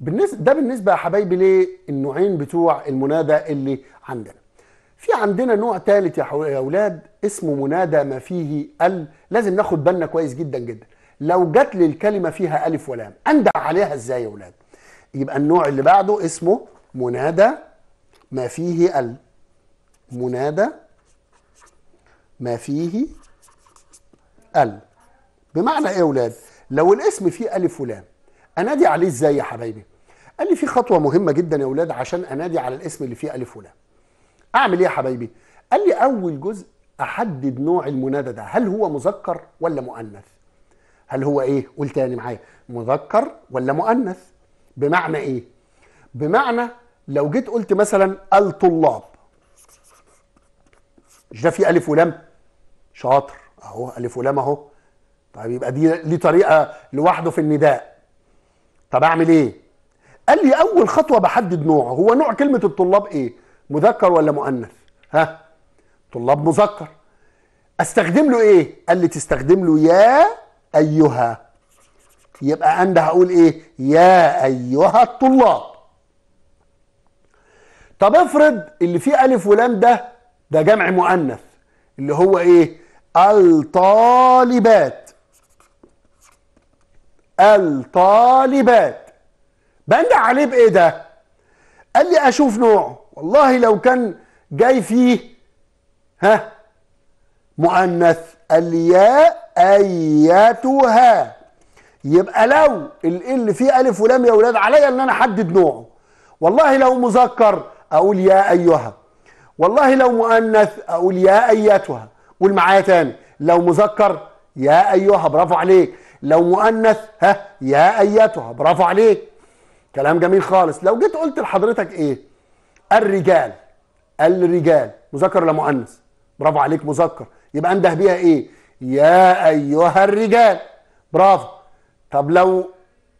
بالنسبه ده بالنسبه يا حبايبي ليه النوعين بتوع المنادى اللي عندنا في عندنا نوع ثالث يا اولاد اسمه منادى ما فيه ال لازم ناخد بالنا كويس جدا جدا لو جت لي الكلمه فيها الف ولام اندع عليها ازاي يا اولاد يبقى النوع اللي بعده اسمه منادى ما فيه ال منادى ما فيه ال بمعنى ايه يا اولاد لو الاسم فيه الف ولام انادي عليه ازاي يا حبايبي قال لي في خطوه مهمه جدا يا اولاد عشان انادي على الاسم اللي فيه الف ولام اعمل ايه يا حبايبي قال لي اول جزء احدد نوع المنادى ده هل هو مذكر ولا مؤنث هل هو ايه قول تاني معايا مذكر ولا مؤنث بمعنى ايه بمعنى لو جيت قلت مثلا الطلاب مش ده فيه الف ولام شاطر اهو الف ولام اهو طيب يبقى دي ليه طريقه لوحده في النداء طب اعمل ايه قال لي اول خطوه بحدد نوعه هو نوع كلمه الطلاب ايه مذكر ولا مؤنث ها طلاب مذكر استخدم له ايه قال لي تستخدم له يا ايها يبقى انا هقول ايه يا ايها الطلاب طب افرض اللي فيه الف ولام ده ده جمع مؤنث اللي هو ايه الطالبات الطالبات بند عليه بايه ده قال لي اشوف نوعه والله لو كان جاي فيه ها مؤنث قال لي يا ايتها يبقى لو ال اللي فيه الف ولام يا ولاد عليا ان انا احدد نوعه والله لو مذكر اقول يا ايها والله لو مؤنث اقول يا ايتها قول معايا تاني لو مذكر يا ايها برافو عليك لو مؤنث ها يا ايتها برافو عليك كلام جميل خالص لو جيت قلت لحضرتك ايه الرجال الرجال مذكر ولا مؤنث برافو عليك مذكر يبقى انده بيها ايه يا ايها الرجال برافو طب لو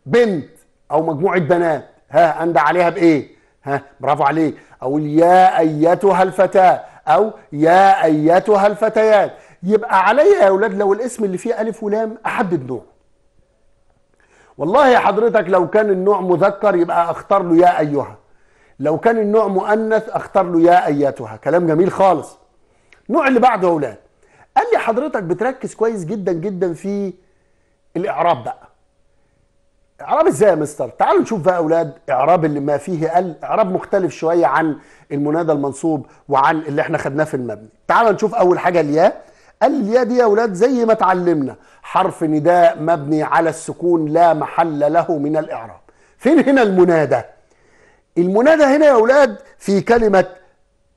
بنت او مجموعه بنات ها انده عليها بايه ها برافو عليك اقول يا ايتها الفتاه او يا ايتها الفتيات يبقى عليا يا اولاد لو الاسم اللي فيه الف ولام احدد نوعه والله يا حضرتك لو كان النوع مذكر يبقى اختار له يا ايها لو كان النوع مؤنث اختار له يا ايتها كلام جميل خالص النوع اللي بعده اولاد قال لي حضرتك بتركز كويس جدا جدا في الاعراب بقى اعراب ازاي يا مستر تعالوا نشوف بقى اولاد اعراب اللي ما فيه قال اعراب مختلف شويه عن المنادى المنصوب وعن اللي احنا خدناه في المبني تعالوا نشوف اول حاجه الياء قال يا دي يا اولاد زي ما اتعلمنا حرف نداء مبني على السكون لا محل له من الاعراب فين هنا المنادى المنادى هنا يا اولاد في كلمه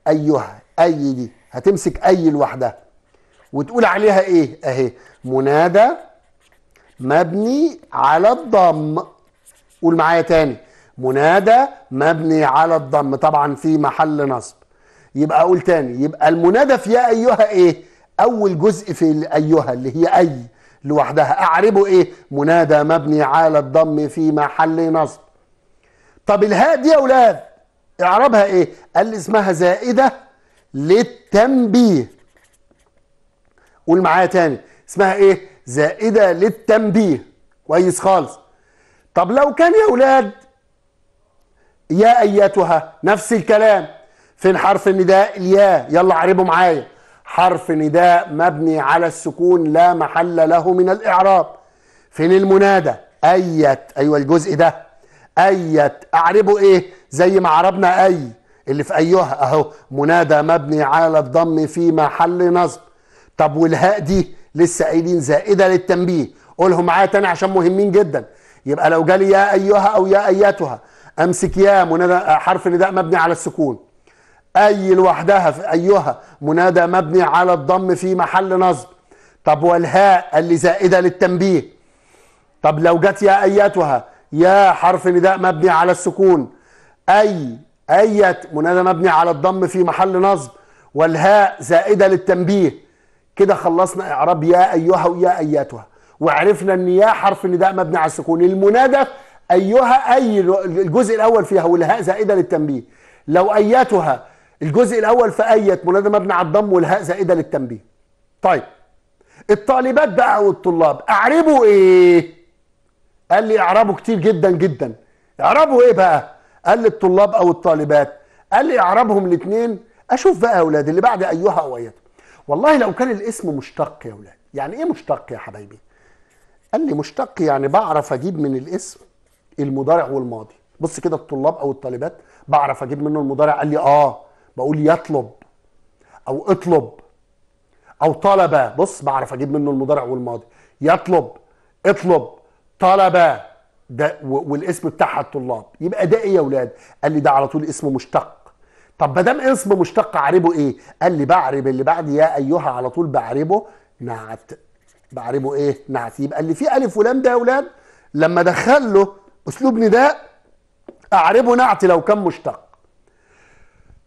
ايها اي دي هتمسك اي لوحدها وتقول عليها ايه اهي منادى مبني على الضم قول معايا تاني منادى مبني على الضم طبعا في محل نصب يبقى اقول تاني يبقى المنادى في يا ايها ايه اول جزء في ايها اللي هي اي لوحدها اعربه ايه منادى مبني على الضم في محل نصب طب الهاء دي يا اولاد اعربها ايه قال اسمها زائده للتنبيه قول معايا تاني اسمها ايه زائده للتنبيه كويس خالص طب لو كان يا اولاد يا ايتها نفس الكلام فين حرف النداء الياء يلا اعربه معايا حرف نداء مبني على السكون لا محل له من الإعراب فين المنادى أيت أيوة الجزء ده أيت أعربه إيه زي ما عربنا أي اللي في أيها أهو منادى مبني على الضم في محل نصب طب والهاء دي لسه قايلين زائدة للتنبيه قولهم معايا تاني عشان مهمين جدا يبقى لو جالي يا أيها أو يا أيتها أمسك يا منادى حرف نداء مبني على السكون أي لوحدها أيها منادى مبني على الضم في محل نصب طب والهاء اللي زائدة للتنبيه طب لو جت يا أيتها يا حرف نداء مبني على السكون أي أيت منادى مبني على الضم في محل نصب والهاء زائدة للتنبيه كده خلصنا إعراب يا أيها ويا أيتها وعرفنا ان يا حرف النداء مبني على السكون المنادى ايها اي الجزء الاول فيها والهاء زائده للتنبيه لو ايتها الجزء الاول ايه منادى مبني على الضم والهاء زائده للتنبيه طيب الطالبات بقى والطلاب اعربوا ايه قال لي اعربوا كتير جدا جدا اعربوا ايه بقى قال لي الطلاب او الطالبات قال لي اعربهم الاثنين اشوف بقى يا اولاد اللي بعد ايها او ايتها والله لو كان الاسم مشتق يا اولاد يعني ايه مشتق يا حبايبي قال لي مشتق يعني بعرف اجيب من الاسم المضارع والماضي بص كده الطلاب او الطالبات بعرف اجيب منه المضارع قال لي اه بقول يطلب او اطلب او طلب بص بعرف اجيب منه المضارع والماضي يطلب اطلب طلب ده والاسم بتاعها الطلاب يبقى ده ايه يا اولاد قال لي ده على طول اسم مشتق طب ما دام اسم مشتق اعربه ايه قال لي بعرب اللي بعد يا ايها على طول بعربه نعت بعربه ايه نعت يبقى اللي فيه الف ولام ده يا اولاد لما دخل له اسلوب نداء اعربه نعت لو كان مشتق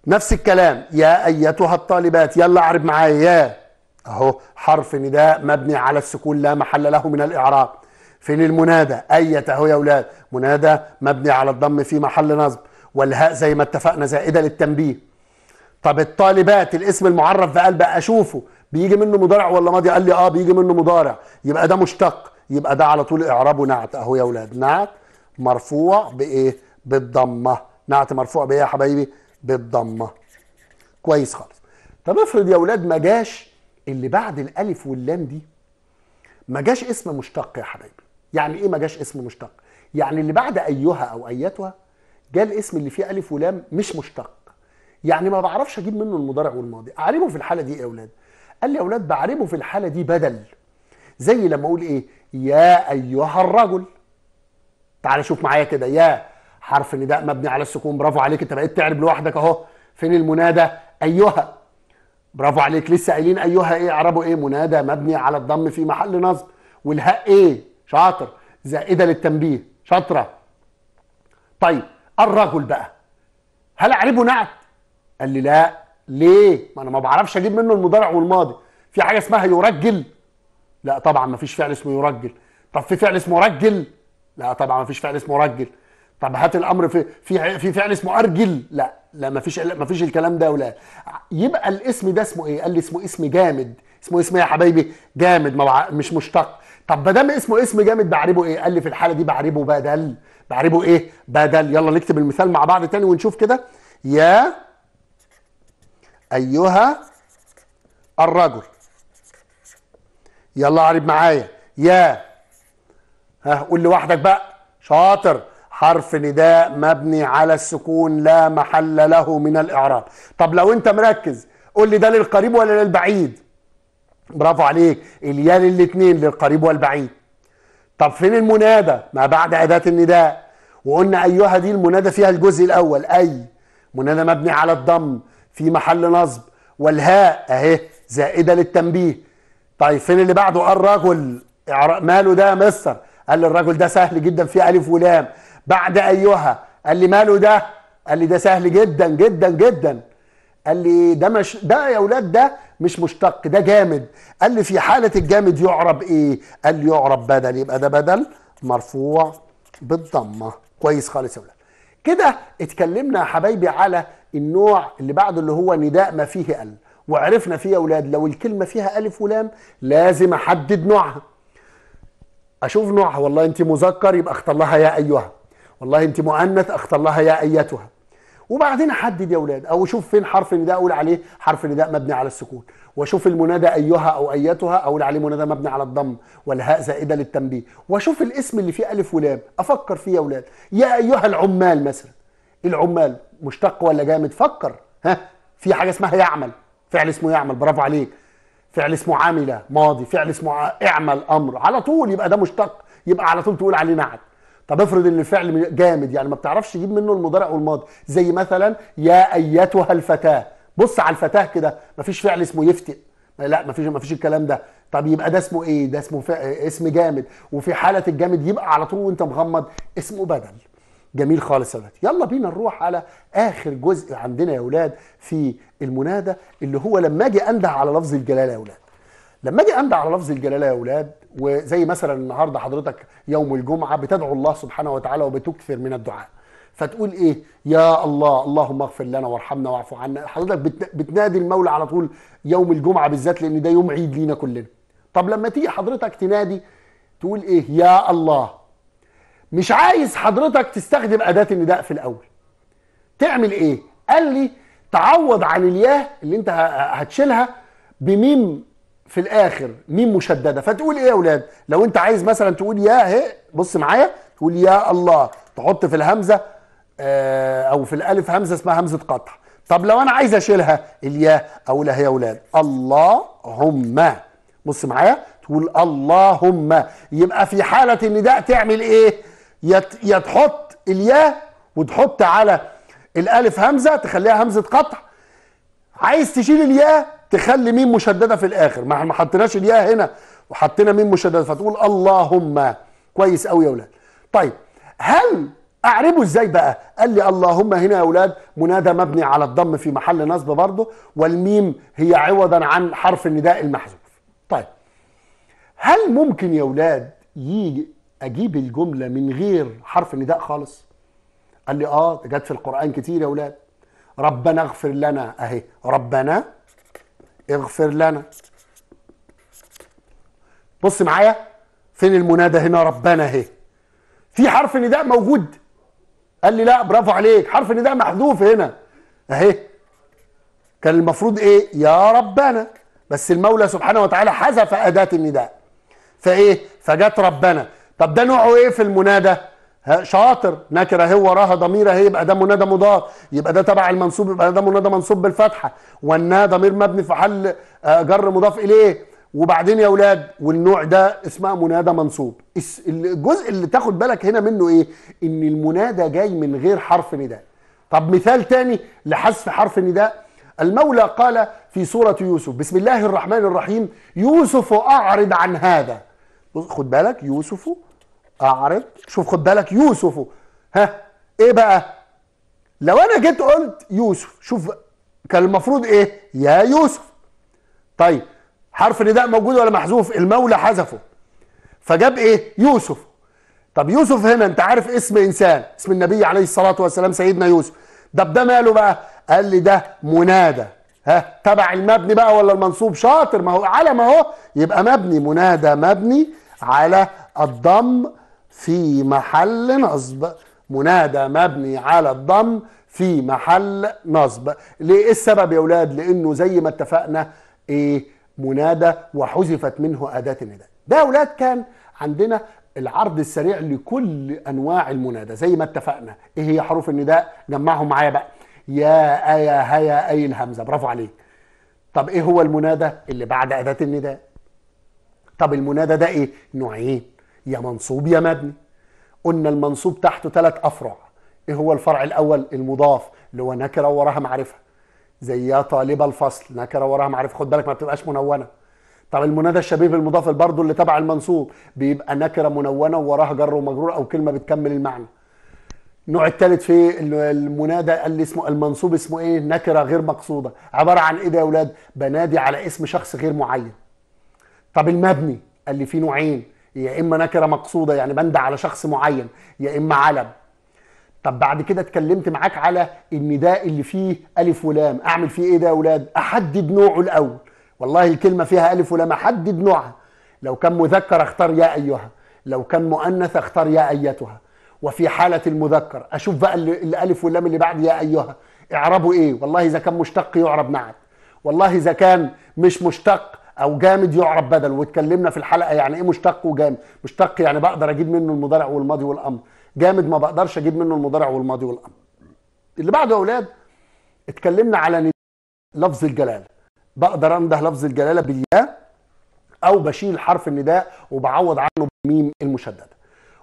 نفس الكلام يا ايتها الطالبات يلا اعرب معايا يا اهو حرف نداء مبني على السكون لا محل له من الاعراب فين المنادى ايت اهو يا اولاد منادى مبني على الضم في محل نصب والهاء زي ما اتفقنا زائده للتنبيه طب الطالبات الاسم المعرف بقى بقى اشوفه بيجي منه مضارع ولا ماضي قال لي اه بيجي منه مضارع يبقى ده مشتق يبقى ده على طول اعرابه نعت اهو يا اولاد نعت مرفوع بايه بالضمه نعت مرفوع بايه يا حبايبي بالضمه كويس خالص طب افرض يا اولاد ما جاش اللي بعد الالف واللام دي ما جاش اسم مشتق يا حبايبي يعني ايه ما جاش اسم مشتق يعني اللي بعد ايها او ايتها جاء الاسم اللي فيه الف ولام مش مشتق يعني ما بعرفش اجيب منه المضارع والماضي اعربه في الحاله دي إيه يا اولاد قال لي يا اولاد بعربه في الحاله دي بدل زي لما اقول ايه يا ايها الرجل تعال شوف معايا كده يا حرف نداء مبني على السكون برافو عليك انت بقيت تعرب لوحدك اهو فين المنادى ايها برافو عليك لسه قايلين ايها ايه اعربوا ايه منادى مبني على الضم في محل نصب والهاء ايه شاطر زائده للتنبيه شاطره طيب الرجل بقى هل اعربه نعت قال لي لا ليه ما انا ما بعرفش اجيب منه المضارع والماضي في حاجه اسمها يرجل لا طبعا ما فيش فعل اسمه يرجل طب في فعل اسمه رجل لا طبعا ما فيش فعل اسمه رجل طب هات الامر في في في فعل اسمه ارجل لا لا ما فيش ما فيش الكلام ده ولا يبقى الاسم ده اسمه ايه قال لي اسمه اسم جامد اسمه اسم إيه يا حبايبي جامد مش مشتق طب ما دام اسمه اسم جامد بعربه ايه قال لي في الحاله دي بعربه بدل بعربه ايه بدل يلا نكتب المثال مع بعض تاني ونشوف كده يا ايها الرجل يلا عرب معايا يا ها قول لوحدك بقى شاطر حرف نداء مبني على السكون لا محل له من الإعراب طب لو أنت مركز قول لي ده للقريب ولا للبعيد برافو عليك الياء للاتنين للقريب والبعيد طب فين المنادى ما بعد أداة النداء وقلنا أيها دي المنادى فيها الجزء الأول أي منادى مبني على الضم في محل نصب والهاء أهي زائدة للتنبيه طيب فين اللي بعده الرجل ماله ده يا مستر قال الرجل ده سهل جدا فيه ألف ولام بعد ايها قال لي ماله ده قال لي ده سهل جدا جدا جدا قال لي ده مش ده يا اولاد ده مش مشتق ده جامد قال لي في حاله الجامد يعرب ايه قال لي يعرب بدل يبقى ده بدل مرفوع بالضمه كويس خالص يا اولاد كده اتكلمنا يا حبايبي على النوع اللي بعده اللي هو نداء ما فيه ال وعرفنا فيه يا اولاد لو الكلمه فيها الف ولام لازم احدد نوعها اشوف نوعها والله انت مذكر يبقى اختار لها يا ايها والله انت مؤنث اختار لها يا ايتها وبعدين احدد يا اولاد او اشوف فين حرف النداء اقول عليه حرف النداء مبني على السكون واشوف المنادى ايها او ايتها اقول عليه منادى مبني على الضم والهاء زائده للتنبيه واشوف الاسم اللي فيه الف ولام افكر فيه يا اولاد يا ايها العمال مثلا العمال مشتق ولا جامد فكر ها في حاجه اسمها يعمل فعل اسمه يعمل برافو عليك فعل اسمه عامله ماضي فعل اسمه اعمل امر على طول يبقى ده مشتق يبقى على طول تقول عليه نعت طب افرض ان الفعل جامد يعني ما بتعرفش تجيب منه المضارع والماضي زي مثلا يا ايتها الفتاه بص على الفتاه كده مفيش فعل اسمه يفتئ لا مفيش مفيش الكلام ده طب يبقى ده اسمه ايه ده اسمه اسم جامد وفي حاله الجامد يبقى على طول وانت مغمض اسمه بدل جميل خالص يا يلا بينا نروح على اخر جزء عندنا يا اولاد في المنادى اللي هو لما اجي انده على لفظ الجلاله يا اولاد لما اجي انده على لفظ الجلاله يا اولاد وزي مثلا النهارده حضرتك يوم الجمعه بتدعو الله سبحانه وتعالى وبتكثر من الدعاء فتقول ايه يا الله اللهم اغفر لنا وارحمنا واعف عنا حضرتك بتنادي المولى على طول يوم الجمعه بالذات لان ده يوم عيد لينا كلنا طب لما تيجي حضرتك تنادي تقول ايه يا الله مش عايز حضرتك تستخدم اداه النداء في الاول تعمل ايه قال لي تعوض عن الياه اللي انت هتشيلها بميم في الاخر ميم مشدده فتقول ايه يا اولاد لو انت عايز مثلا تقول يا هي إيه، بص معايا تقول يا الله تحط في الهمزه آه، او في الالف همزه اسمها همزه قطع طب لو انا عايز اشيلها الياء اقول يا اولاد اللهم بص معايا تقول اللهم يبقى في حاله النداء تعمل ايه يا تحط الياء وتحط على الالف همزه تخليها همزه قطع عايز تشيل الياء تخلي ميم مشدده في الاخر ما احنا ما حطيناش الياء هنا وحطينا ميم مشدده فتقول اللهم كويس قوي يا اولاد طيب هل اعربه ازاي بقى قال لي اللهم هنا يا اولاد منادى مبني على الضم في محل نصب برضه والميم هي عوضا عن حرف النداء المحذوف طيب هل ممكن يا اولاد يجي اجيب الجمله من غير حرف النداء خالص قال لي اه جت في القران كتير يا اولاد ربنا اغفر لنا اهي ربنا اغفر لنا بص معايا فين المنادى هنا ربنا اهي في حرف نداء موجود قال لي لا برافو عليك حرف نداء محذوف هنا اهي كان المفروض ايه يا ربنا بس المولى سبحانه وتعالى حذف اداه النداء فايه فجت ربنا طب ده نوعه ايه في المنادى شاطر نكره هي وراها ضمير اهي يبقى ده منادى مضاف يبقى ده تبع المنصوب يبقى ده منادى منصوب بالفتحه والنا ضمير مبني في حل آه، جر مضاف اليه وبعدين يا اولاد والنوع ده اسمها منادى منصوب الجزء اللي تاخد بالك هنا منه ايه ان المنادى جاي من غير حرف نداء طب مثال تاني لحذف حرف النداء المولى قال في سوره يوسف بسم الله الرحمن الرحيم يوسف اعرض عن هذا خد بالك يوسف اعرض شوف خد بالك يوسف ها ايه بقى لو انا جيت قلت يوسف شوف كان المفروض ايه يا يوسف طيب حرف النداء موجود ولا محذوف المولى حذفه فجاب ايه يوسف طب يوسف هنا انت عارف اسم انسان اسم النبي عليه الصلاه والسلام سيدنا يوسف طب ده ماله بقى قال لي ده منادى ها تبع المبني بقى ولا المنصوب شاطر ما هو على ما هو يبقى مبني منادى مبني على الضم في محل نصب منادى مبني على الضم في محل نصب ليه السبب يا اولاد لانه زي ما اتفقنا ايه منادى وحذفت منه اداه النداء ده يا اولاد كان عندنا العرض السريع لكل انواع المنادى زي ما اتفقنا ايه هي حروف النداء جمعهم معايا بقى يا ايا هيا اي الهمزه برافو عليك طب ايه هو المنادى اللي بعد اداه النداء طب المنادى ده ايه نوعين يا منصوب يا مبني قلنا المنصوب تحته ثلاث أفرع إيه هو الفرع الأول المضاف اللي هو نكرة وراها معرفة زي يا طالب الفصل نكرة وراها معرفة خد بالك ما بتبقاش منونة طب المنادى الشبيه بالمضاف برضه اللي تبع المنصوب بيبقى نكرة منونة وراها جر ومجرور أو كلمة بتكمل المعنى النوع الثالث في المنادى قال لي اسمه المنصوب اسمه ايه نكره غير مقصوده عباره عن ايه ده يا اولاد بنادي على اسم شخص غير معين طب المبني قال لي في نوعين يا اما نكره مقصوده يعني بند على شخص معين يا اما علم طب بعد كده اتكلمت معاك على ان ده اللي فيه الف ولام اعمل فيه ايه ده يا اولاد احدد نوعه الاول والله الكلمه فيها الف ولام احدد نوعها لو كان مذكر اختار يا ايها لو كان مؤنث اختار يا ايتها وفي حاله المذكر اشوف بقى الالف واللام اللي بعد يا ايها اعربوا ايه والله اذا كان مشتق يعرب نعت والله اذا كان مش مشتق او جامد يعرب بدل واتكلمنا في الحلقه يعني ايه مشتق وجامد مشتق يعني بقدر اجيب منه المضارع والماضي والامر جامد ما بقدرش اجيب منه المضارع والماضي والامر اللي بعده يا اولاد اتكلمنا على لفظ الجلاله بقدر انده لفظ الجلاله بالياء او بشيل حرف النداء وبعوض عنه بالميم المشدده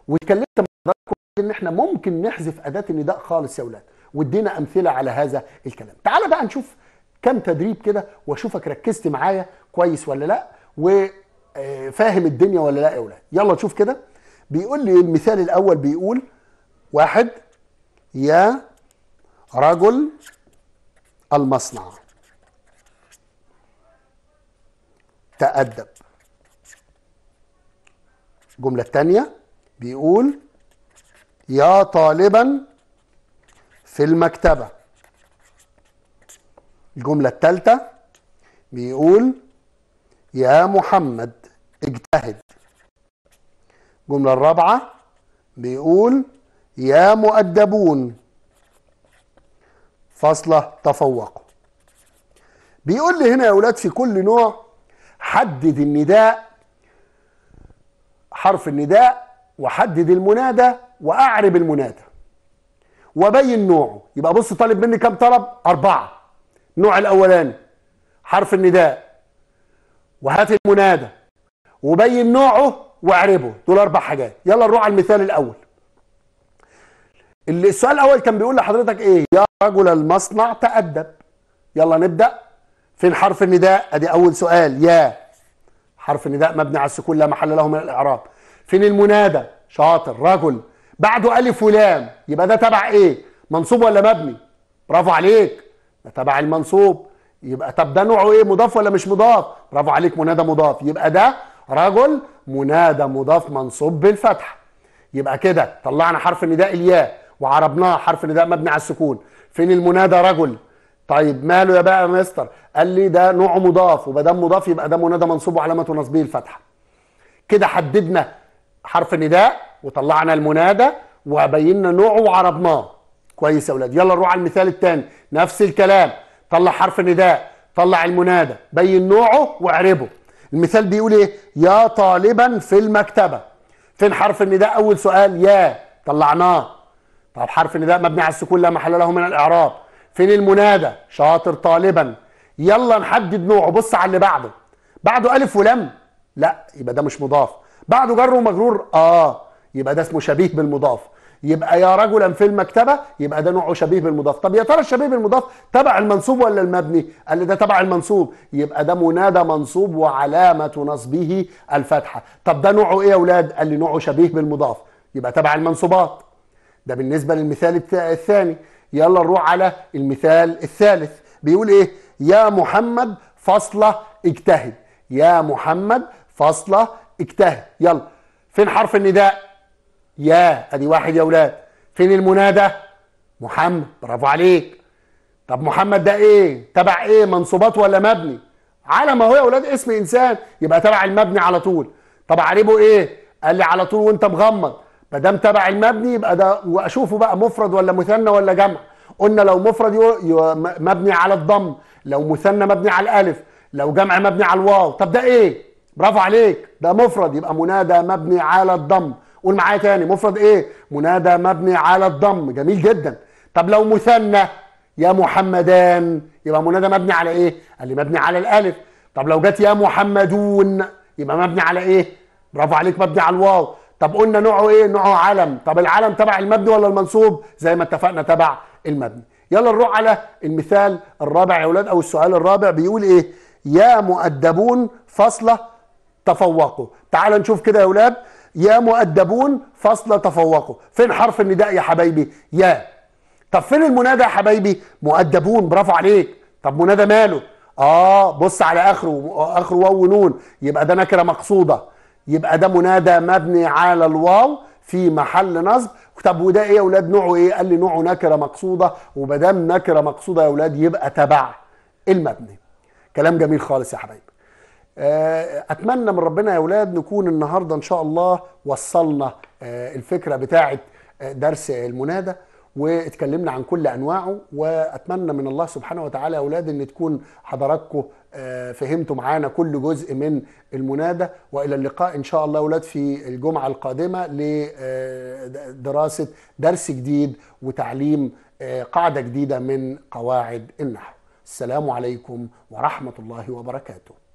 واتكلمت مع ان احنا ممكن نحذف اداه النداء خالص يا اولاد وادينا امثله على هذا الكلام تعال بقى نشوف كم تدريب كده واشوفك ركزت معايا كويس ولا لا وفاهم الدنيا ولا لا يا ولاد يلا نشوف كده بيقول لي المثال الاول بيقول واحد يا رجل المصنع تأدب الجملة الثانية بيقول يا طالبا في المكتبة الجملة الثالثة بيقول يا محمد اجتهد الجملة الرابعة بيقول يا مؤدبون فصلة تفوقوا بيقول لي هنا يا أولاد في كل نوع حدد النداء حرف النداء وحدد المنادى واعرب المنادى وبين نوعه يبقى بص طالب مني كام طلب أربعة النوع الأولاني حرف النداء وهات المنادى وبين نوعه واعربه دول اربع حاجات يلا نروح على المثال الاول اللي السؤال الاول كان بيقول لحضرتك ايه يا رجل المصنع تادب يلا نبدا فين حرف النداء ادي اول سؤال يا حرف النداء مبني على السكون لا محل له من الاعراب فين المنادى شاطر رجل بعده الف ولام يبقى ده تبع ايه منصوب ولا مبني برافو عليك ده تبع المنصوب يبقى طب ده نوعه ايه مضاف ولا مش مضاف برافو عليك منادى مضاف يبقى ده رجل منادى مضاف منصوب بالفتحه يبقى كده طلعنا حرف نداء الياء وعربناه حرف نداء مبني على السكون فين المنادى رجل طيب ماله يا بقى يا مستر قال لي ده نوعه مضاف وما دام مضاف يبقى ده منادى منصوب وعلامه نصبه الفتحه كده حددنا حرف نداء وطلعنا المنادى وبينا نوعه وعربناه كويس يا اولاد يلا نروح على المثال الثاني نفس الكلام طلع حرف النداء طلع المنادى بين نوعه واعربه المثال بيقول ايه يا طالبا في المكتبه فين حرف النداء اول سؤال يا طلعناه طب حرف النداء مبني على السكون لا محل له من الاعراب فين المنادى شاطر طالبا يلا نحدد نوعه بص على اللي بعده بعده الف ولم لا يبقى ده مش مضاف بعده جر ومجرور اه يبقى ده اسمه شبيه بالمضاف يبقى يا رجلا في المكتبه يبقى ده نوعه شبيه بالمضاف طب يا ترى الشبيه بالمضاف تبع المنصوب ولا المبني قال لي ده تبع المنصوب يبقى ده منادى منصوب وعلامه نصبه الفتحه طب ده نوعه ايه يا اولاد قال لي نوعه شبيه بالمضاف يبقى تبع المنصوبات ده بالنسبه للمثال الثاني يلا نروح على المثال الثالث بيقول ايه يا محمد فصلة اجتهد يا محمد فصلة اجتهد يلا فين حرف النداء يا ادي واحد يا اولاد فين المنادى محمد برافو عليك طب محمد ده ايه تبع ايه منصوبات ولا مبني على ما هو يا اولاد اسم انسان يبقى تبع المبني على طول طب عربه ايه قال لي على طول وانت مغمض ما دام تبع المبني يبقى ده واشوفه بقى مفرد ولا مثنى ولا جمع قلنا لو مفرد مبني على الضم لو مثنى مبني على الالف لو جمع مبني على الواو طب ده ايه برافو عليك ده مفرد يبقى منادى مبني على الضم قول معايا تاني مفرد ايه منادى مبني على الضم جميل جدا طب لو مثنى يا محمدان يبقى منادى مبني على ايه قال لي مبني على الالف طب لو جت يا محمدون يبقى مبني على ايه برافو عليك مبني على الواو طب قلنا نوعه ايه نوعه علم طب العلم تبع المبني ولا المنصوب زي ما اتفقنا تبع المبني يلا نروح على المثال الرابع يا اولاد او السؤال الرابع بيقول ايه يا مؤدبون فصله تفوقوا تعالوا نشوف كده يا اولاد يا مؤدبون فصل تفوقوا فين حرف النداء يا حبايبي يا طب فين المنادى يا حبايبي مؤدبون برافو عليك طب منادى ماله اه بص على اخره اخره واو ونون يبقى ده نكره مقصوده يبقى ده منادى مبني على الواو في محل نصب طب وده ايه يا اولاد نوعه ايه قال لي نوعه نكره مقصوده وما دام نكره مقصوده يا اولاد يبقى تبع المبني كلام جميل خالص يا حبايبي آه، اتمنى من ربنا يا اولاد نكون النهارده ان شاء الله وصلنا آه، الفكره بتاعه آه، درس المنادى واتكلمنا عن كل انواعه واتمنى من الله سبحانه وتعالى يا اولاد ان تكون حضراتكم فهمتوا معانا كل جزء من المنادى والى اللقاء ان شاء الله اولاد في الجمعه القادمه لدراسه درس جديد وتعليم قاعده جديده من قواعد النحو السلام عليكم ورحمه الله وبركاته